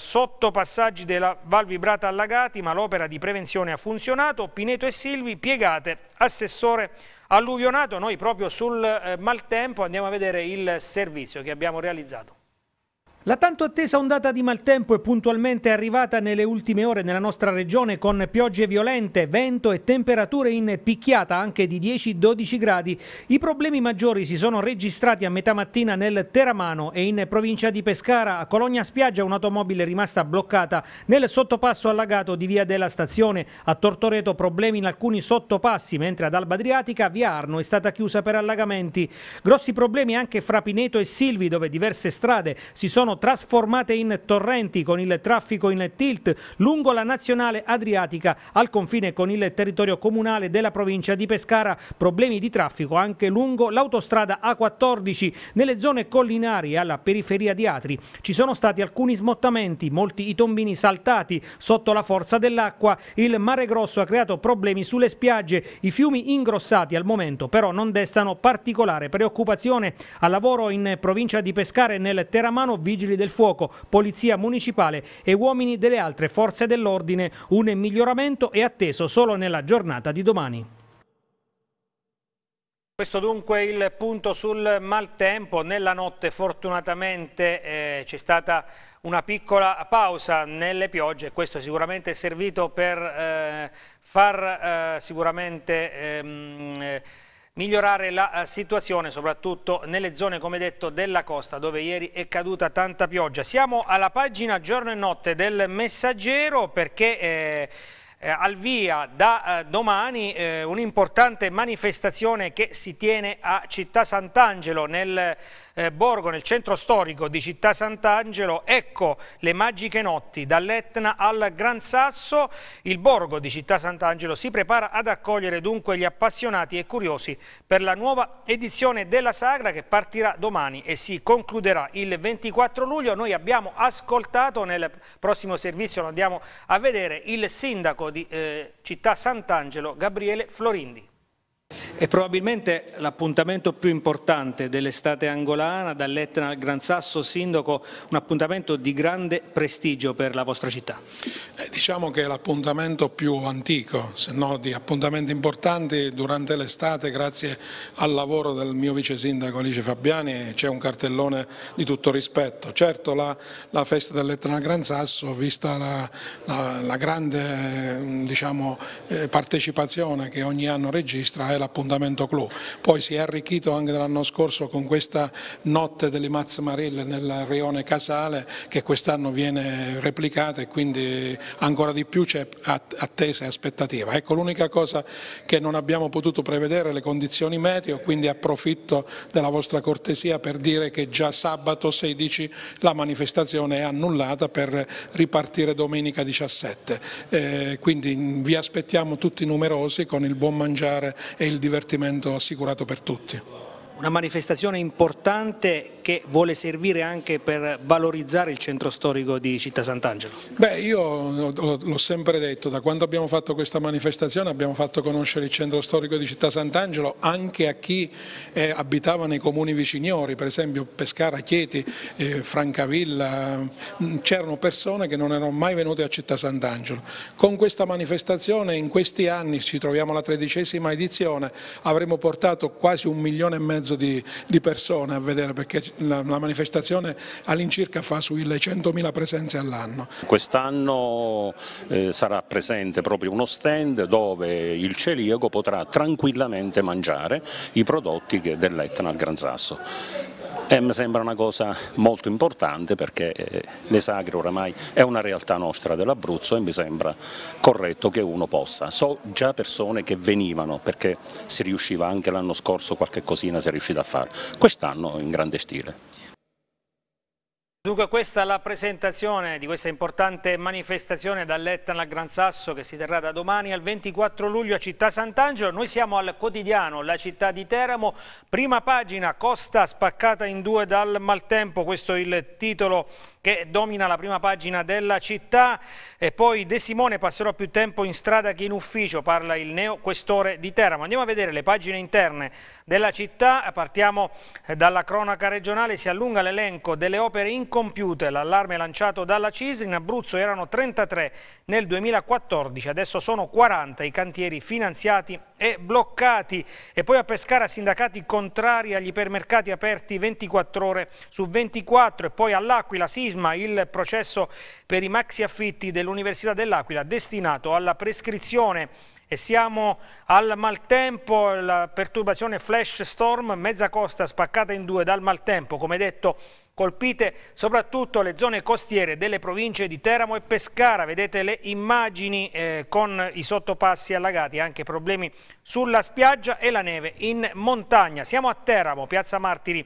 passaggi della Val Vibrata allagati, ma l'opera di prevenzione ha funzionato. Pineto e Silvi piegate, assessore alluvionato. Noi proprio sul eh, maltempo andiamo a vedere il servizio che abbiamo realizzato. La tanto attesa ondata di maltempo è puntualmente arrivata nelle ultime ore nella nostra regione con piogge violente, vento e temperature in picchiata anche di 10-12 gradi. I problemi maggiori si sono registrati a metà mattina nel Teramano e in provincia di Pescara. A Cologna Spiaggia un'automobile è rimasta bloccata nel sottopasso allagato di via della stazione. A Tortoreto problemi in alcuni sottopassi, mentre ad Alba Adriatica via Arno è stata chiusa per allagamenti. Grossi problemi anche fra Pineto e Silvi dove diverse strade si sono trasformate in torrenti con il traffico in tilt lungo la nazionale adriatica al confine con il territorio comunale della provincia di Pescara. Problemi di traffico anche lungo l'autostrada A14 nelle zone collinari alla periferia di Atri. Ci sono stati alcuni smottamenti, molti i tombini saltati sotto la forza dell'acqua. Il mare grosso ha creato problemi sulle spiagge. I fiumi ingrossati al momento però non destano particolare preoccupazione. Al lavoro in provincia di Pescara e nel Teramano vigile vigili del fuoco, polizia municipale e uomini delle altre forze dell'ordine. Un miglioramento è atteso solo nella giornata di domani. Questo dunque il punto sul maltempo. Nella notte fortunatamente eh, c'è stata una piccola pausa nelle piogge. Questo sicuramente è servito per eh, far eh, sicuramente... Ehm, migliorare la eh, situazione soprattutto nelle zone come detto della costa dove ieri è caduta tanta pioggia. Siamo alla pagina giorno e notte del messaggero perché... Eh, eh al via da eh, domani eh, un'importante manifestazione che si tiene a Città Sant'Angelo nel eh, Borgo, nel centro storico di Città Sant'Angelo, ecco le magiche notti dall'Etna al Gran Sasso. Il Borgo di Città Sant'Angelo si prepara ad accogliere dunque gli appassionati e curiosi per la nuova edizione della Sagra che partirà domani e si concluderà il 24 luglio. Noi abbiamo ascoltato nel prossimo servizio, lo andiamo a vedere, il sindaco di eh, Città Sant'Angelo, Gabriele Florindi. È probabilmente l'appuntamento più importante dell'estate angolana, dall'Etna al Gran Sasso, Sindaco, un appuntamento di grande prestigio per la vostra città. Eh, diciamo che è l'appuntamento più antico, se no di appuntamenti importanti durante l'estate, grazie al lavoro del mio vice sindaco Alice Fabiani, c'è un cartellone di tutto rispetto. Certo la, la festa dell'Etna al Gran Sasso, vista la, la, la grande diciamo, eh, partecipazione che ogni anno registra, è la l'appuntamento clou. Poi si è arricchito anche l'anno scorso con questa notte delle Mazze Marille nel rione Casale che quest'anno viene replicata e quindi ancora di più c'è attesa e aspettativa. Ecco l'unica cosa che non abbiamo potuto prevedere le condizioni meteo, quindi approfitto della vostra cortesia per dire che già sabato 16 la manifestazione è annullata per ripartire domenica 17. Eh, quindi vi aspettiamo tutti numerosi con il buon mangiare e il il divertimento assicurato per tutti una manifestazione importante che vuole servire anche per valorizzare il centro storico di Città Sant'Angelo. Beh, io l'ho sempre detto, da quando abbiamo fatto questa manifestazione abbiamo fatto conoscere il centro storico di Città Sant'Angelo anche a chi eh, abitava nei comuni viciniori, per esempio Pescara, Chieti, eh, Francavilla, mm, c'erano persone che non erano mai venute a Città Sant'Angelo. Con questa manifestazione in questi anni, ci troviamo alla tredicesima edizione, avremo portato quasi un milione e mezzo mezzo di, di persone a vedere perché la, la manifestazione all'incirca fa sui 100.000 presenze all'anno. Quest'anno eh, sarà presente proprio uno stand dove il celiaco potrà tranquillamente mangiare i prodotti dell'Etna al Gran Sasso. E eh, mi sembra una cosa molto importante perché eh, le sagre oramai è una realtà nostra dell'Abruzzo e mi sembra corretto che uno possa. So già persone che venivano perché si riusciva anche l'anno scorso qualche cosina si è riuscita a fare, quest'anno in grande stile. Dunque questa è la presentazione di questa importante manifestazione dall'Etna al Gran Sasso che si terrà da domani al 24 luglio a Città Sant'Angelo. Noi siamo al quotidiano La città di Teramo, prima pagina Costa spaccata in due dal maltempo, questo è il titolo che domina la prima pagina della città e poi De Simone passerò più tempo in strada che in ufficio, parla il neo questore di Teramo. Andiamo a vedere le pagine interne della città, partiamo eh, dalla cronaca regionale, si allunga l'elenco delle opere incompiute, l'allarme lanciato dalla CISRI, in Abruzzo erano 33 nel 2014, adesso sono 40 i cantieri finanziati e bloccati e poi a Pescara sindacati contrari agli ipermercati aperti 24 ore su 24 e poi all'Aquila Sisi sisma il processo per i maxi affitti dell'Università dell'Aquila destinato alla prescrizione e siamo al maltempo, la perturbazione flash storm, mezza costa spaccata in due dal maltempo, come detto colpite soprattutto le zone costiere delle province di Teramo e Pescara, vedete le immagini eh, con i sottopassi allagati, anche problemi sulla spiaggia e la neve in montagna. Siamo a Teramo, Piazza Martiri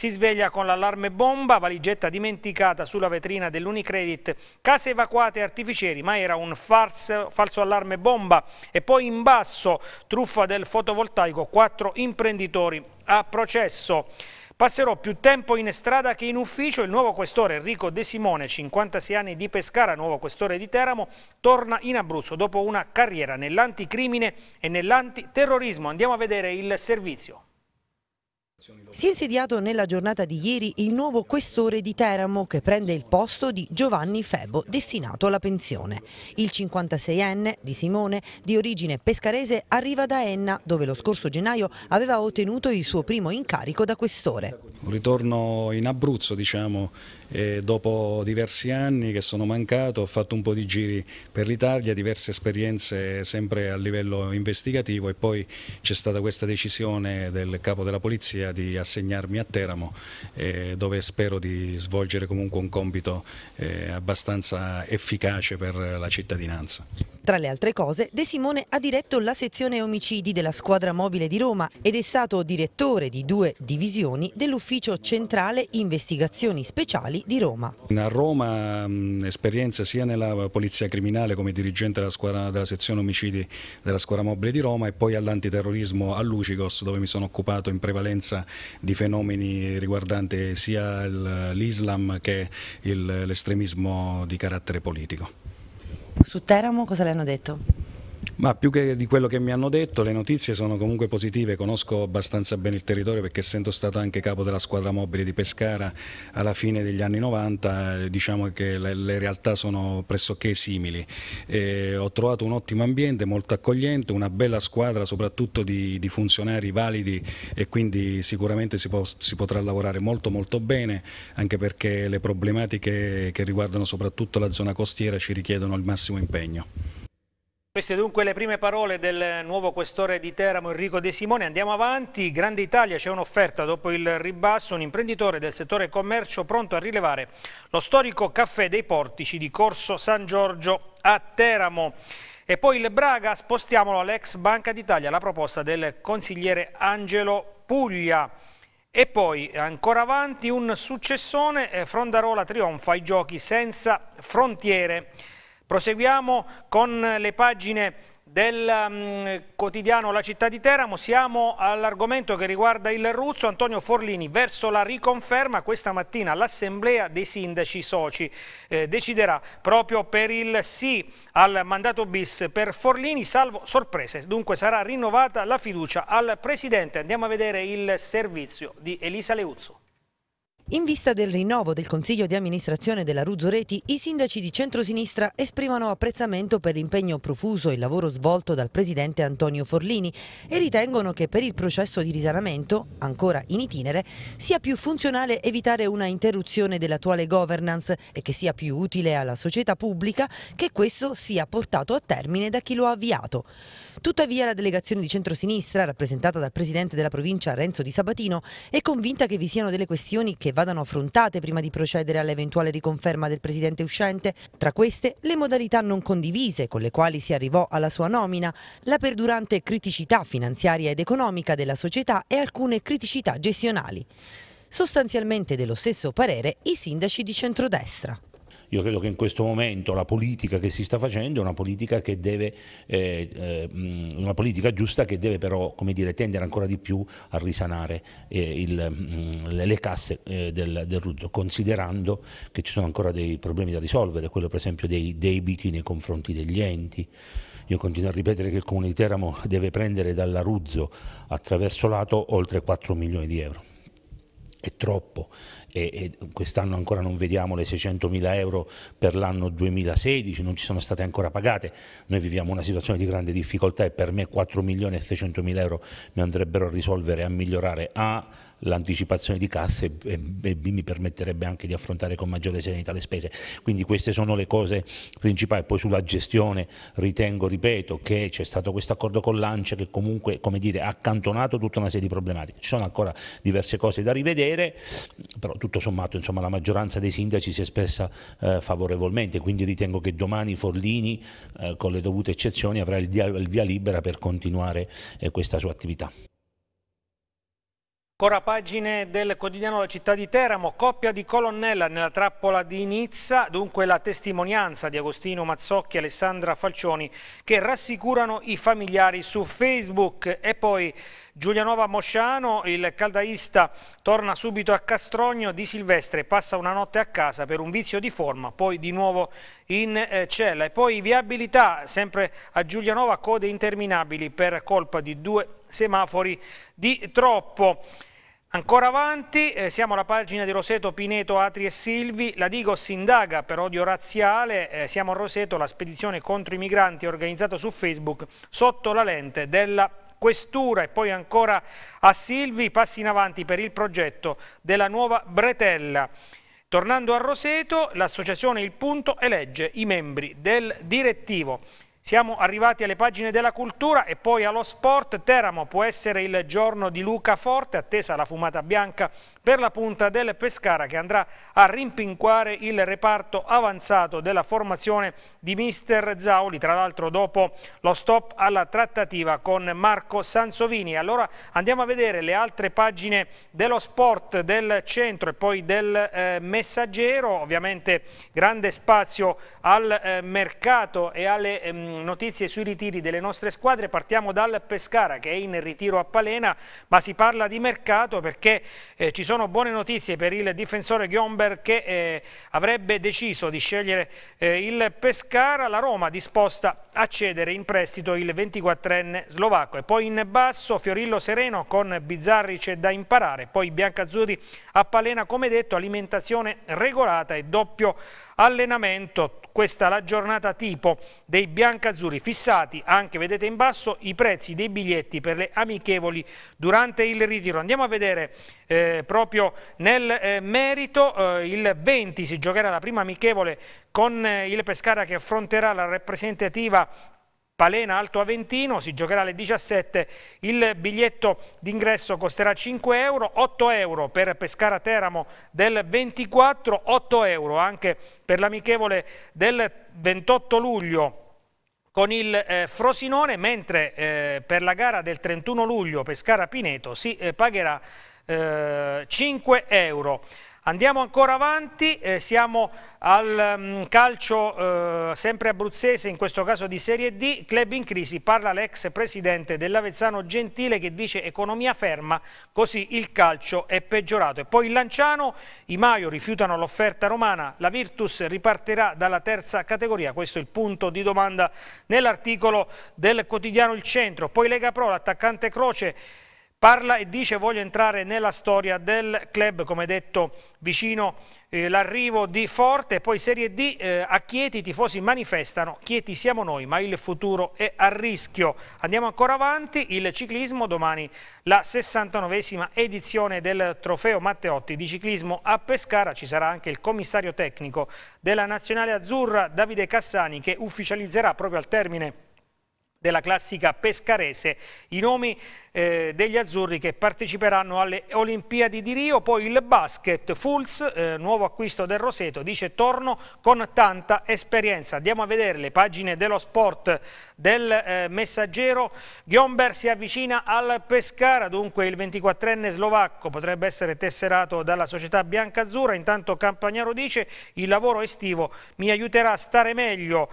si sveglia con l'allarme bomba, valigetta dimenticata sulla vetrina dell'Unicredit, case evacuate artificieri, ma era un falso, falso allarme bomba. E poi in basso, truffa del fotovoltaico, quattro imprenditori a processo. Passerò più tempo in strada che in ufficio, il nuovo questore Enrico De Simone, 56 anni di Pescara, nuovo questore di Teramo, torna in Abruzzo dopo una carriera nell'anticrimine e nell'antiterrorismo. Andiamo a vedere il servizio. Si è insediato nella giornata di ieri il nuovo questore di Teramo che prende il posto di Giovanni Febo destinato alla pensione. Il 56enne di Simone, di origine pescarese, arriva da Enna dove lo scorso gennaio aveva ottenuto il suo primo incarico da questore. Un ritorno in Abruzzo diciamo, dopo diversi anni che sono mancato, ho fatto un po' di giri per l'Italia, diverse esperienze sempre a livello investigativo e poi c'è stata questa decisione del capo della polizia l'idea di assegnarmi a Teramo eh, dove spero di svolgere comunque un compito eh, abbastanza efficace per la cittadinanza. Tra le altre cose, De Simone ha diretto la sezione omicidi della squadra mobile di Roma ed è stato direttore di due divisioni dell'ufficio centrale investigazioni speciali di Roma. A Roma mh, esperienza sia nella polizia criminale come dirigente della, squadra, della sezione omicidi della squadra mobile di Roma e poi all'antiterrorismo a Lucigos dove mi sono occupato in prevalenza presenza di fenomeni riguardanti sia l'Islam che l'estremismo di carattere politico. Su Teramo cosa le hanno detto? Ma più che di quello che mi hanno detto, le notizie sono comunque positive, conosco abbastanza bene il territorio perché essendo stato anche capo della squadra mobile di Pescara alla fine degli anni 90, eh, diciamo che le, le realtà sono pressoché simili. E eh, ho trovato un ottimo ambiente, molto accogliente, una bella squadra soprattutto di, di funzionari validi e quindi sicuramente si, po si, potrà lavorare molto molto bene, anche perché le problematiche che riguardano soprattutto la zona costiera ci richiedono il massimo impegno. Queste dunque le prime parole del nuovo questore di Teramo Enrico De Simone. Andiamo avanti, Grande Italia c'è un'offerta dopo il ribasso, un imprenditore del settore commercio pronto a rilevare lo storico caffè dei portici di Corso San Giorgio a Teramo. E poi il Braga, spostiamolo all'ex Banca d'Italia, la proposta del consigliere Angelo Puglia. E poi ancora avanti un successone, eh, Frondarola trionfa ai giochi senza frontiere. Proseguiamo con le pagine del mm, quotidiano La città di Teramo, siamo all'argomento che riguarda il Ruzzo, Antonio Forlini verso la riconferma, questa mattina l'assemblea dei sindaci soci eh, deciderà proprio per il sì al mandato bis per Forlini, salvo sorprese, dunque sarà rinnovata la fiducia al Presidente, andiamo a vedere il servizio di Elisa Leuzzo. In vista del rinnovo del Consiglio di amministrazione della Ruzzoreti, i sindaci di centrosinistra esprimono apprezzamento per l'impegno profuso e il lavoro svolto dal presidente Antonio Forlini e ritengono che per il processo di risanamento, ancora in itinere, sia più funzionale evitare una interruzione dell'attuale governance e che sia più utile alla società pubblica che questo sia portato a termine da chi lo ha avviato. Tuttavia la delegazione di centrosinistra, rappresentata dal presidente della provincia Renzo Di Sabatino, è convinta che vi siano delle questioni che vadano affrontate prima di procedere all'eventuale riconferma del presidente uscente, tra queste le modalità non condivise con le quali si arrivò alla sua nomina, la perdurante criticità finanziaria ed economica della società e alcune criticità gestionali. Sostanzialmente dello stesso parere i sindaci di centrodestra. Io credo che in questo momento la politica che si sta facendo è una politica, deve, eh, eh, una politica giusta che deve però dire, tendere ancora di più a risanare eh, il, mm, le, le, casse eh, del, del Ruzzo, considerando che ci sono ancora dei problemi da risolvere, quello per esempio dei debiti nei confronti degli enti. Io continuo a ripetere che il Comune di Teramo [laughs] deve prendere dalla Ruzzo attraverso l'Ato oltre 4 milioni di euro. È troppo e, e quest'anno ancora non vediamo le 600.000 euro per l'anno 2016, non ci sono state ancora pagate, noi viviamo una situazione di grande difficoltà e per me 4 milioni e 600.000 euro mi andrebbero a risolvere a migliorare A l'anticipazione di casse e, e B mi permetterebbe anche di affrontare con maggiore serenità le spese. Quindi queste sono le cose principali. Poi sulla gestione ritengo, ripeto, che c'è stato questo accordo con l'ANCE che comunque come dire, ha accantonato tutta una serie di problematiche. Ci sono ancora diverse cose da rivedere, però tutto sommato insomma, la maggioranza dei sindaci si è espressa eh, favorevolmente, quindi ritengo che domani Forlini, eh, con le dovute eccezioni, avrà il, il via libera per continuare eh, questa sua attività. Ancora pagine del quotidiano La città di Teramo, coppia di colonnella nella trappola di Nizza, dunque la testimonianza di Agostino Mazzocchi e Alessandra Falcioni che rassicurano i familiari su Facebook e poi Giulianova Mosciano, il caldaista torna subito a Castrogno, Di Silvestre passa una notte a casa per un vizio di forma, poi di nuovo in eh, cella. E poi viabilità, sempre a Giulianova, code interminabili per colpa di due semafori di troppo. Ancora avanti, eh, siamo alla pagina di Roseto, Pineto, Atri e Silvi, la Digos indaga per odio razziale, eh, siamo a Roseto, la spedizione contro i migranti organizzata su Facebook sotto la lente della Questura e poi ancora a Silvi, passi in avanti per il progetto della nuova Bretella. Tornando a Roseto, l'associazione Il Punto elegge i membri del direttivo. Siamo arrivati alle pagine della cultura e poi allo sport. Teramo può essere il giorno di Luca Forte, attesa la fumata bianca per la punta del Pescara che andrà a rimpinquare il reparto avanzato della formazione di mister Zauli, tra l'altro dopo lo stop alla trattativa con Marco Sansovini. Allora andiamo a vedere le altre pagine dello sport, del centro e poi del eh, messaggero. Ovviamente grande spazio al eh, mercato e alle... Ehm, notizie sui ritiri delle nostre squadre, partiamo dal Pescara che è in ritiro a Palena, ma si parla di mercato perché eh, ci sono buone notizie per il difensore Ghiomber che eh, avrebbe deciso di scegliere eh, il Pescara, la Roma disposta a cedere in prestito il 24enne slovacco e poi in basso Fiorillo Sereno con Bizzarri c'è da imparare, poi Biancazzurri a Palena come detto alimentazione regolata e doppio allenamento questa la giornata tipo dei biancazzurri fissati, anche vedete in basso, i prezzi dei biglietti per le amichevoli durante il ritiro. Andiamo a vedere eh, proprio nel eh, merito, eh, il 20 si giocherà la prima amichevole con eh, il Pescara che affronterà la rappresentativa Palena Alto Aventino, si giocherà alle 17, il biglietto d'ingresso costerà 5 euro, 8 euro per Pescara Teramo del 24, 8 euro anche per l'amichevole del 28 luglio con il eh, Frosinone, mentre eh, per la gara del 31 luglio Pescara Pineto si eh, pagherà 5 eh, euro. Andiamo ancora avanti, eh, siamo al um, calcio eh, sempre abruzzese, in questo caso di Serie D, club in crisi, parla l'ex presidente dell'Avezzano Gentile che dice economia ferma, così il calcio è peggiorato. E poi il Lanciano, i Maio rifiutano l'offerta romana, la Virtus ripartirà dalla terza categoria, questo è il punto di domanda nell'articolo del quotidiano Il Centro. Poi Lega Pro, l'attaccante Croce parla e dice voglio entrare nella storia del club, come detto vicino eh, l'arrivo di Forte, poi Serie D eh, a Chieti i tifosi manifestano, Chieti siamo noi ma il futuro è a rischio. Andiamo ancora avanti, il ciclismo, domani la 69esima edizione del trofeo Matteotti di ciclismo a Pescara, ci sarà anche il commissario tecnico della Nazionale Azzurra Davide Cassani che ufficializzerà proprio al termine della classica pescarese i nomi eh, degli azzurri che parteciperanno alle Olimpiadi di Rio poi il basket Fulz eh, nuovo acquisto del Roseto dice torno con tanta esperienza andiamo a vedere le pagine dello sport del eh, messaggero Ghiomber si avvicina al Pescara dunque il 24enne slovacco potrebbe essere tesserato dalla società biancazzurra intanto Campagnaro dice il lavoro estivo mi aiuterà a stare meglio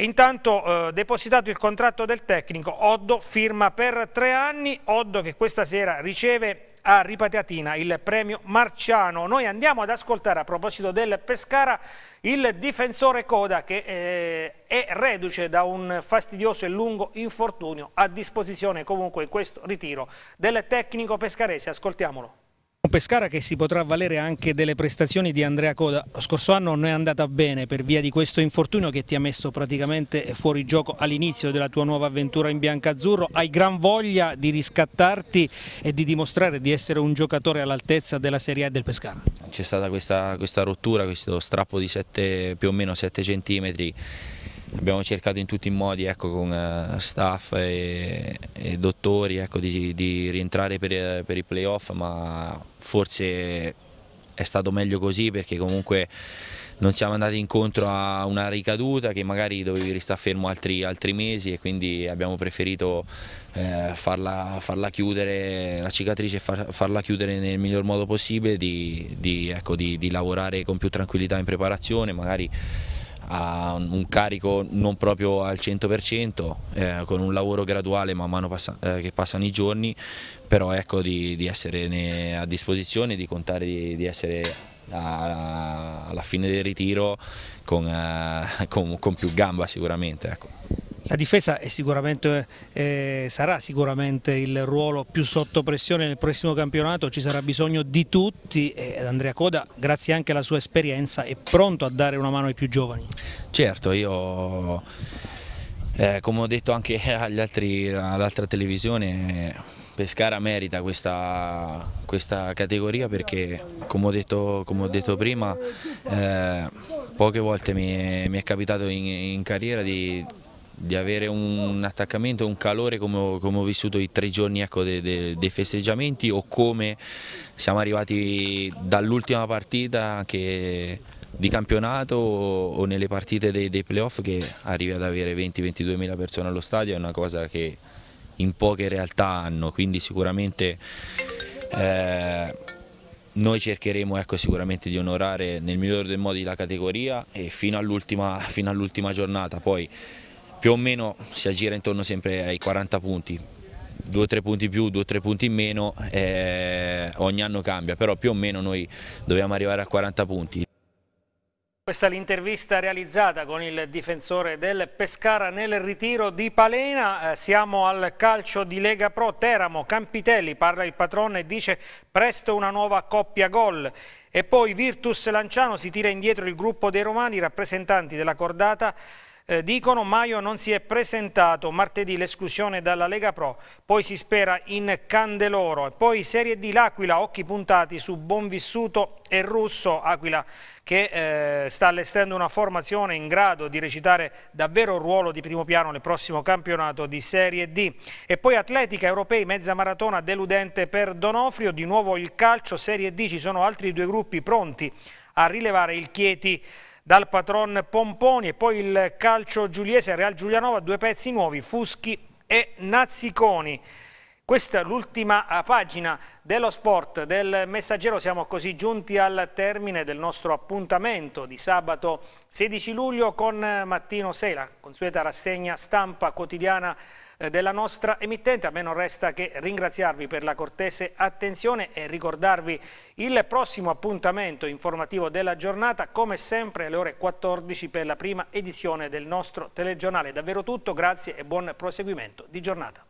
intanto eh, depositato il contratto del tecnico, Oddo firma per tre anni, Oddo che questa sera riceve a Ripateatina il premio Marciano. Noi andiamo ad ascoltare a proposito del Pescara il difensore Coda che eh, è reduce da un fastidioso e lungo infortunio a disposizione comunque in questo ritiro del tecnico pescarese. Ascoltiamolo. Pescara che si potrà valere anche delle prestazioni di Andrea Coda. Lo scorso anno non è andata bene per via di questo infortunio che ti ha messo praticamente fuori gioco all'inizio della tua nuova avventura in biancazzurro. Hai gran voglia di riscattarti e di dimostrare di essere un giocatore all'altezza della Serie A del Pescara. C'è stata questa, questa rottura, questo strappo di 7, più o meno 7 centimetri abbiamo cercato in tutti i modi ecco, con eh, staff e, e dottori ecco, di, di, rientrare per, eh, per i playoff ma forse è stato meglio così perché comunque non siamo andati incontro a una ricaduta che magari dovevi restare fermo altri, altri, mesi e quindi abbiamo preferito eh, farla, farla, chiudere, la cicatrice far, farla chiudere nel miglior modo possibile, di, di, ecco, di, di lavorare con più tranquillità in preparazione, magari ha un carico non proprio al 100%, eh, con un lavoro graduale man mano passa, eh, che passano i giorni, però ecco di, di essere a disposizione, di contare di, di essere alla fine del ritiro con, eh, [laughs] con, con più gamba sicuramente. Ecco. La difesa sicuramente, eh, sarà sicuramente il ruolo più sotto pressione nel prossimo campionato, ci sarà bisogno di tutti e Andrea Coda, grazie anche alla sua esperienza, è pronto a dare una mano ai più giovani. Certo, io eh, come ho detto anche [laughs] altri, all'altra televisione, Pescara merita questa, questa categoria perché come ho detto, come ho detto prima eh, poche volte mi, mi è capitato in, in carriera di di avere un attaccamento, un calore come ho, come ho vissuto i tre giorni ecco, de, de, dei festeggiamenti o come siamo arrivati dall'ultima partita che di campionato o, nelle partite dei, dei playoff che arrivi ad avere 20-22 mila persone allo stadio è una cosa che in poche realtà hanno, quindi sicuramente eh, noi cercheremo ecco, sicuramente di onorare nel migliore dei modi la categoria e fino all'ultima all giornata. Poi più o meno si aggira intorno sempre ai 40 punti, 2-3 punti in più, 2-3 punti in meno, eh, ogni anno cambia, però più o meno noi dobbiamo arrivare a 40 punti. Questa è l'intervista realizzata con il difensore del Pescara nel ritiro di Palena. Eh, siamo al calcio di Lega Pro Teramo. Campitelli parla il patrone e dice presto una nuova coppia gol. E poi Virtus Lanciano si tira indietro il gruppo dei romani, rappresentanti della cordata eh, dicono Maio non si è presentato martedì l'esclusione dalla Lega Pro, poi si spera in Candeloro e poi Serie D L'Aquila, occhi puntati su Bonvissuto e Russo, Aquila che eh, sta allestendo una formazione in grado di recitare davvero un ruolo di primo piano nel prossimo campionato di Serie D. E poi Atletica Europei, mezza maratona deludente per Donofrio, di nuovo il calcio Serie D, ci sono altri due gruppi pronti a rilevare il Chieti dal patron Pomponi e poi il calcio giuliese Real Giulianova, due pezzi nuovi, Fuschi e Nazziconi. Questa è l'ultima eh, pagina dello sport del Messaggero, siamo così giunti al termine del nostro appuntamento di sabato 16 luglio con eh, Mattino Sela, consueta rassegna stampa quotidiana eh, della nostra emittente. A me non resta che ringraziarvi per la cortese attenzione e ricordarvi il prossimo appuntamento informativo della giornata, come sempre alle ore 14 per la prima edizione del nostro telegiornale. Davvero tutto, grazie e buon proseguimento di giornata.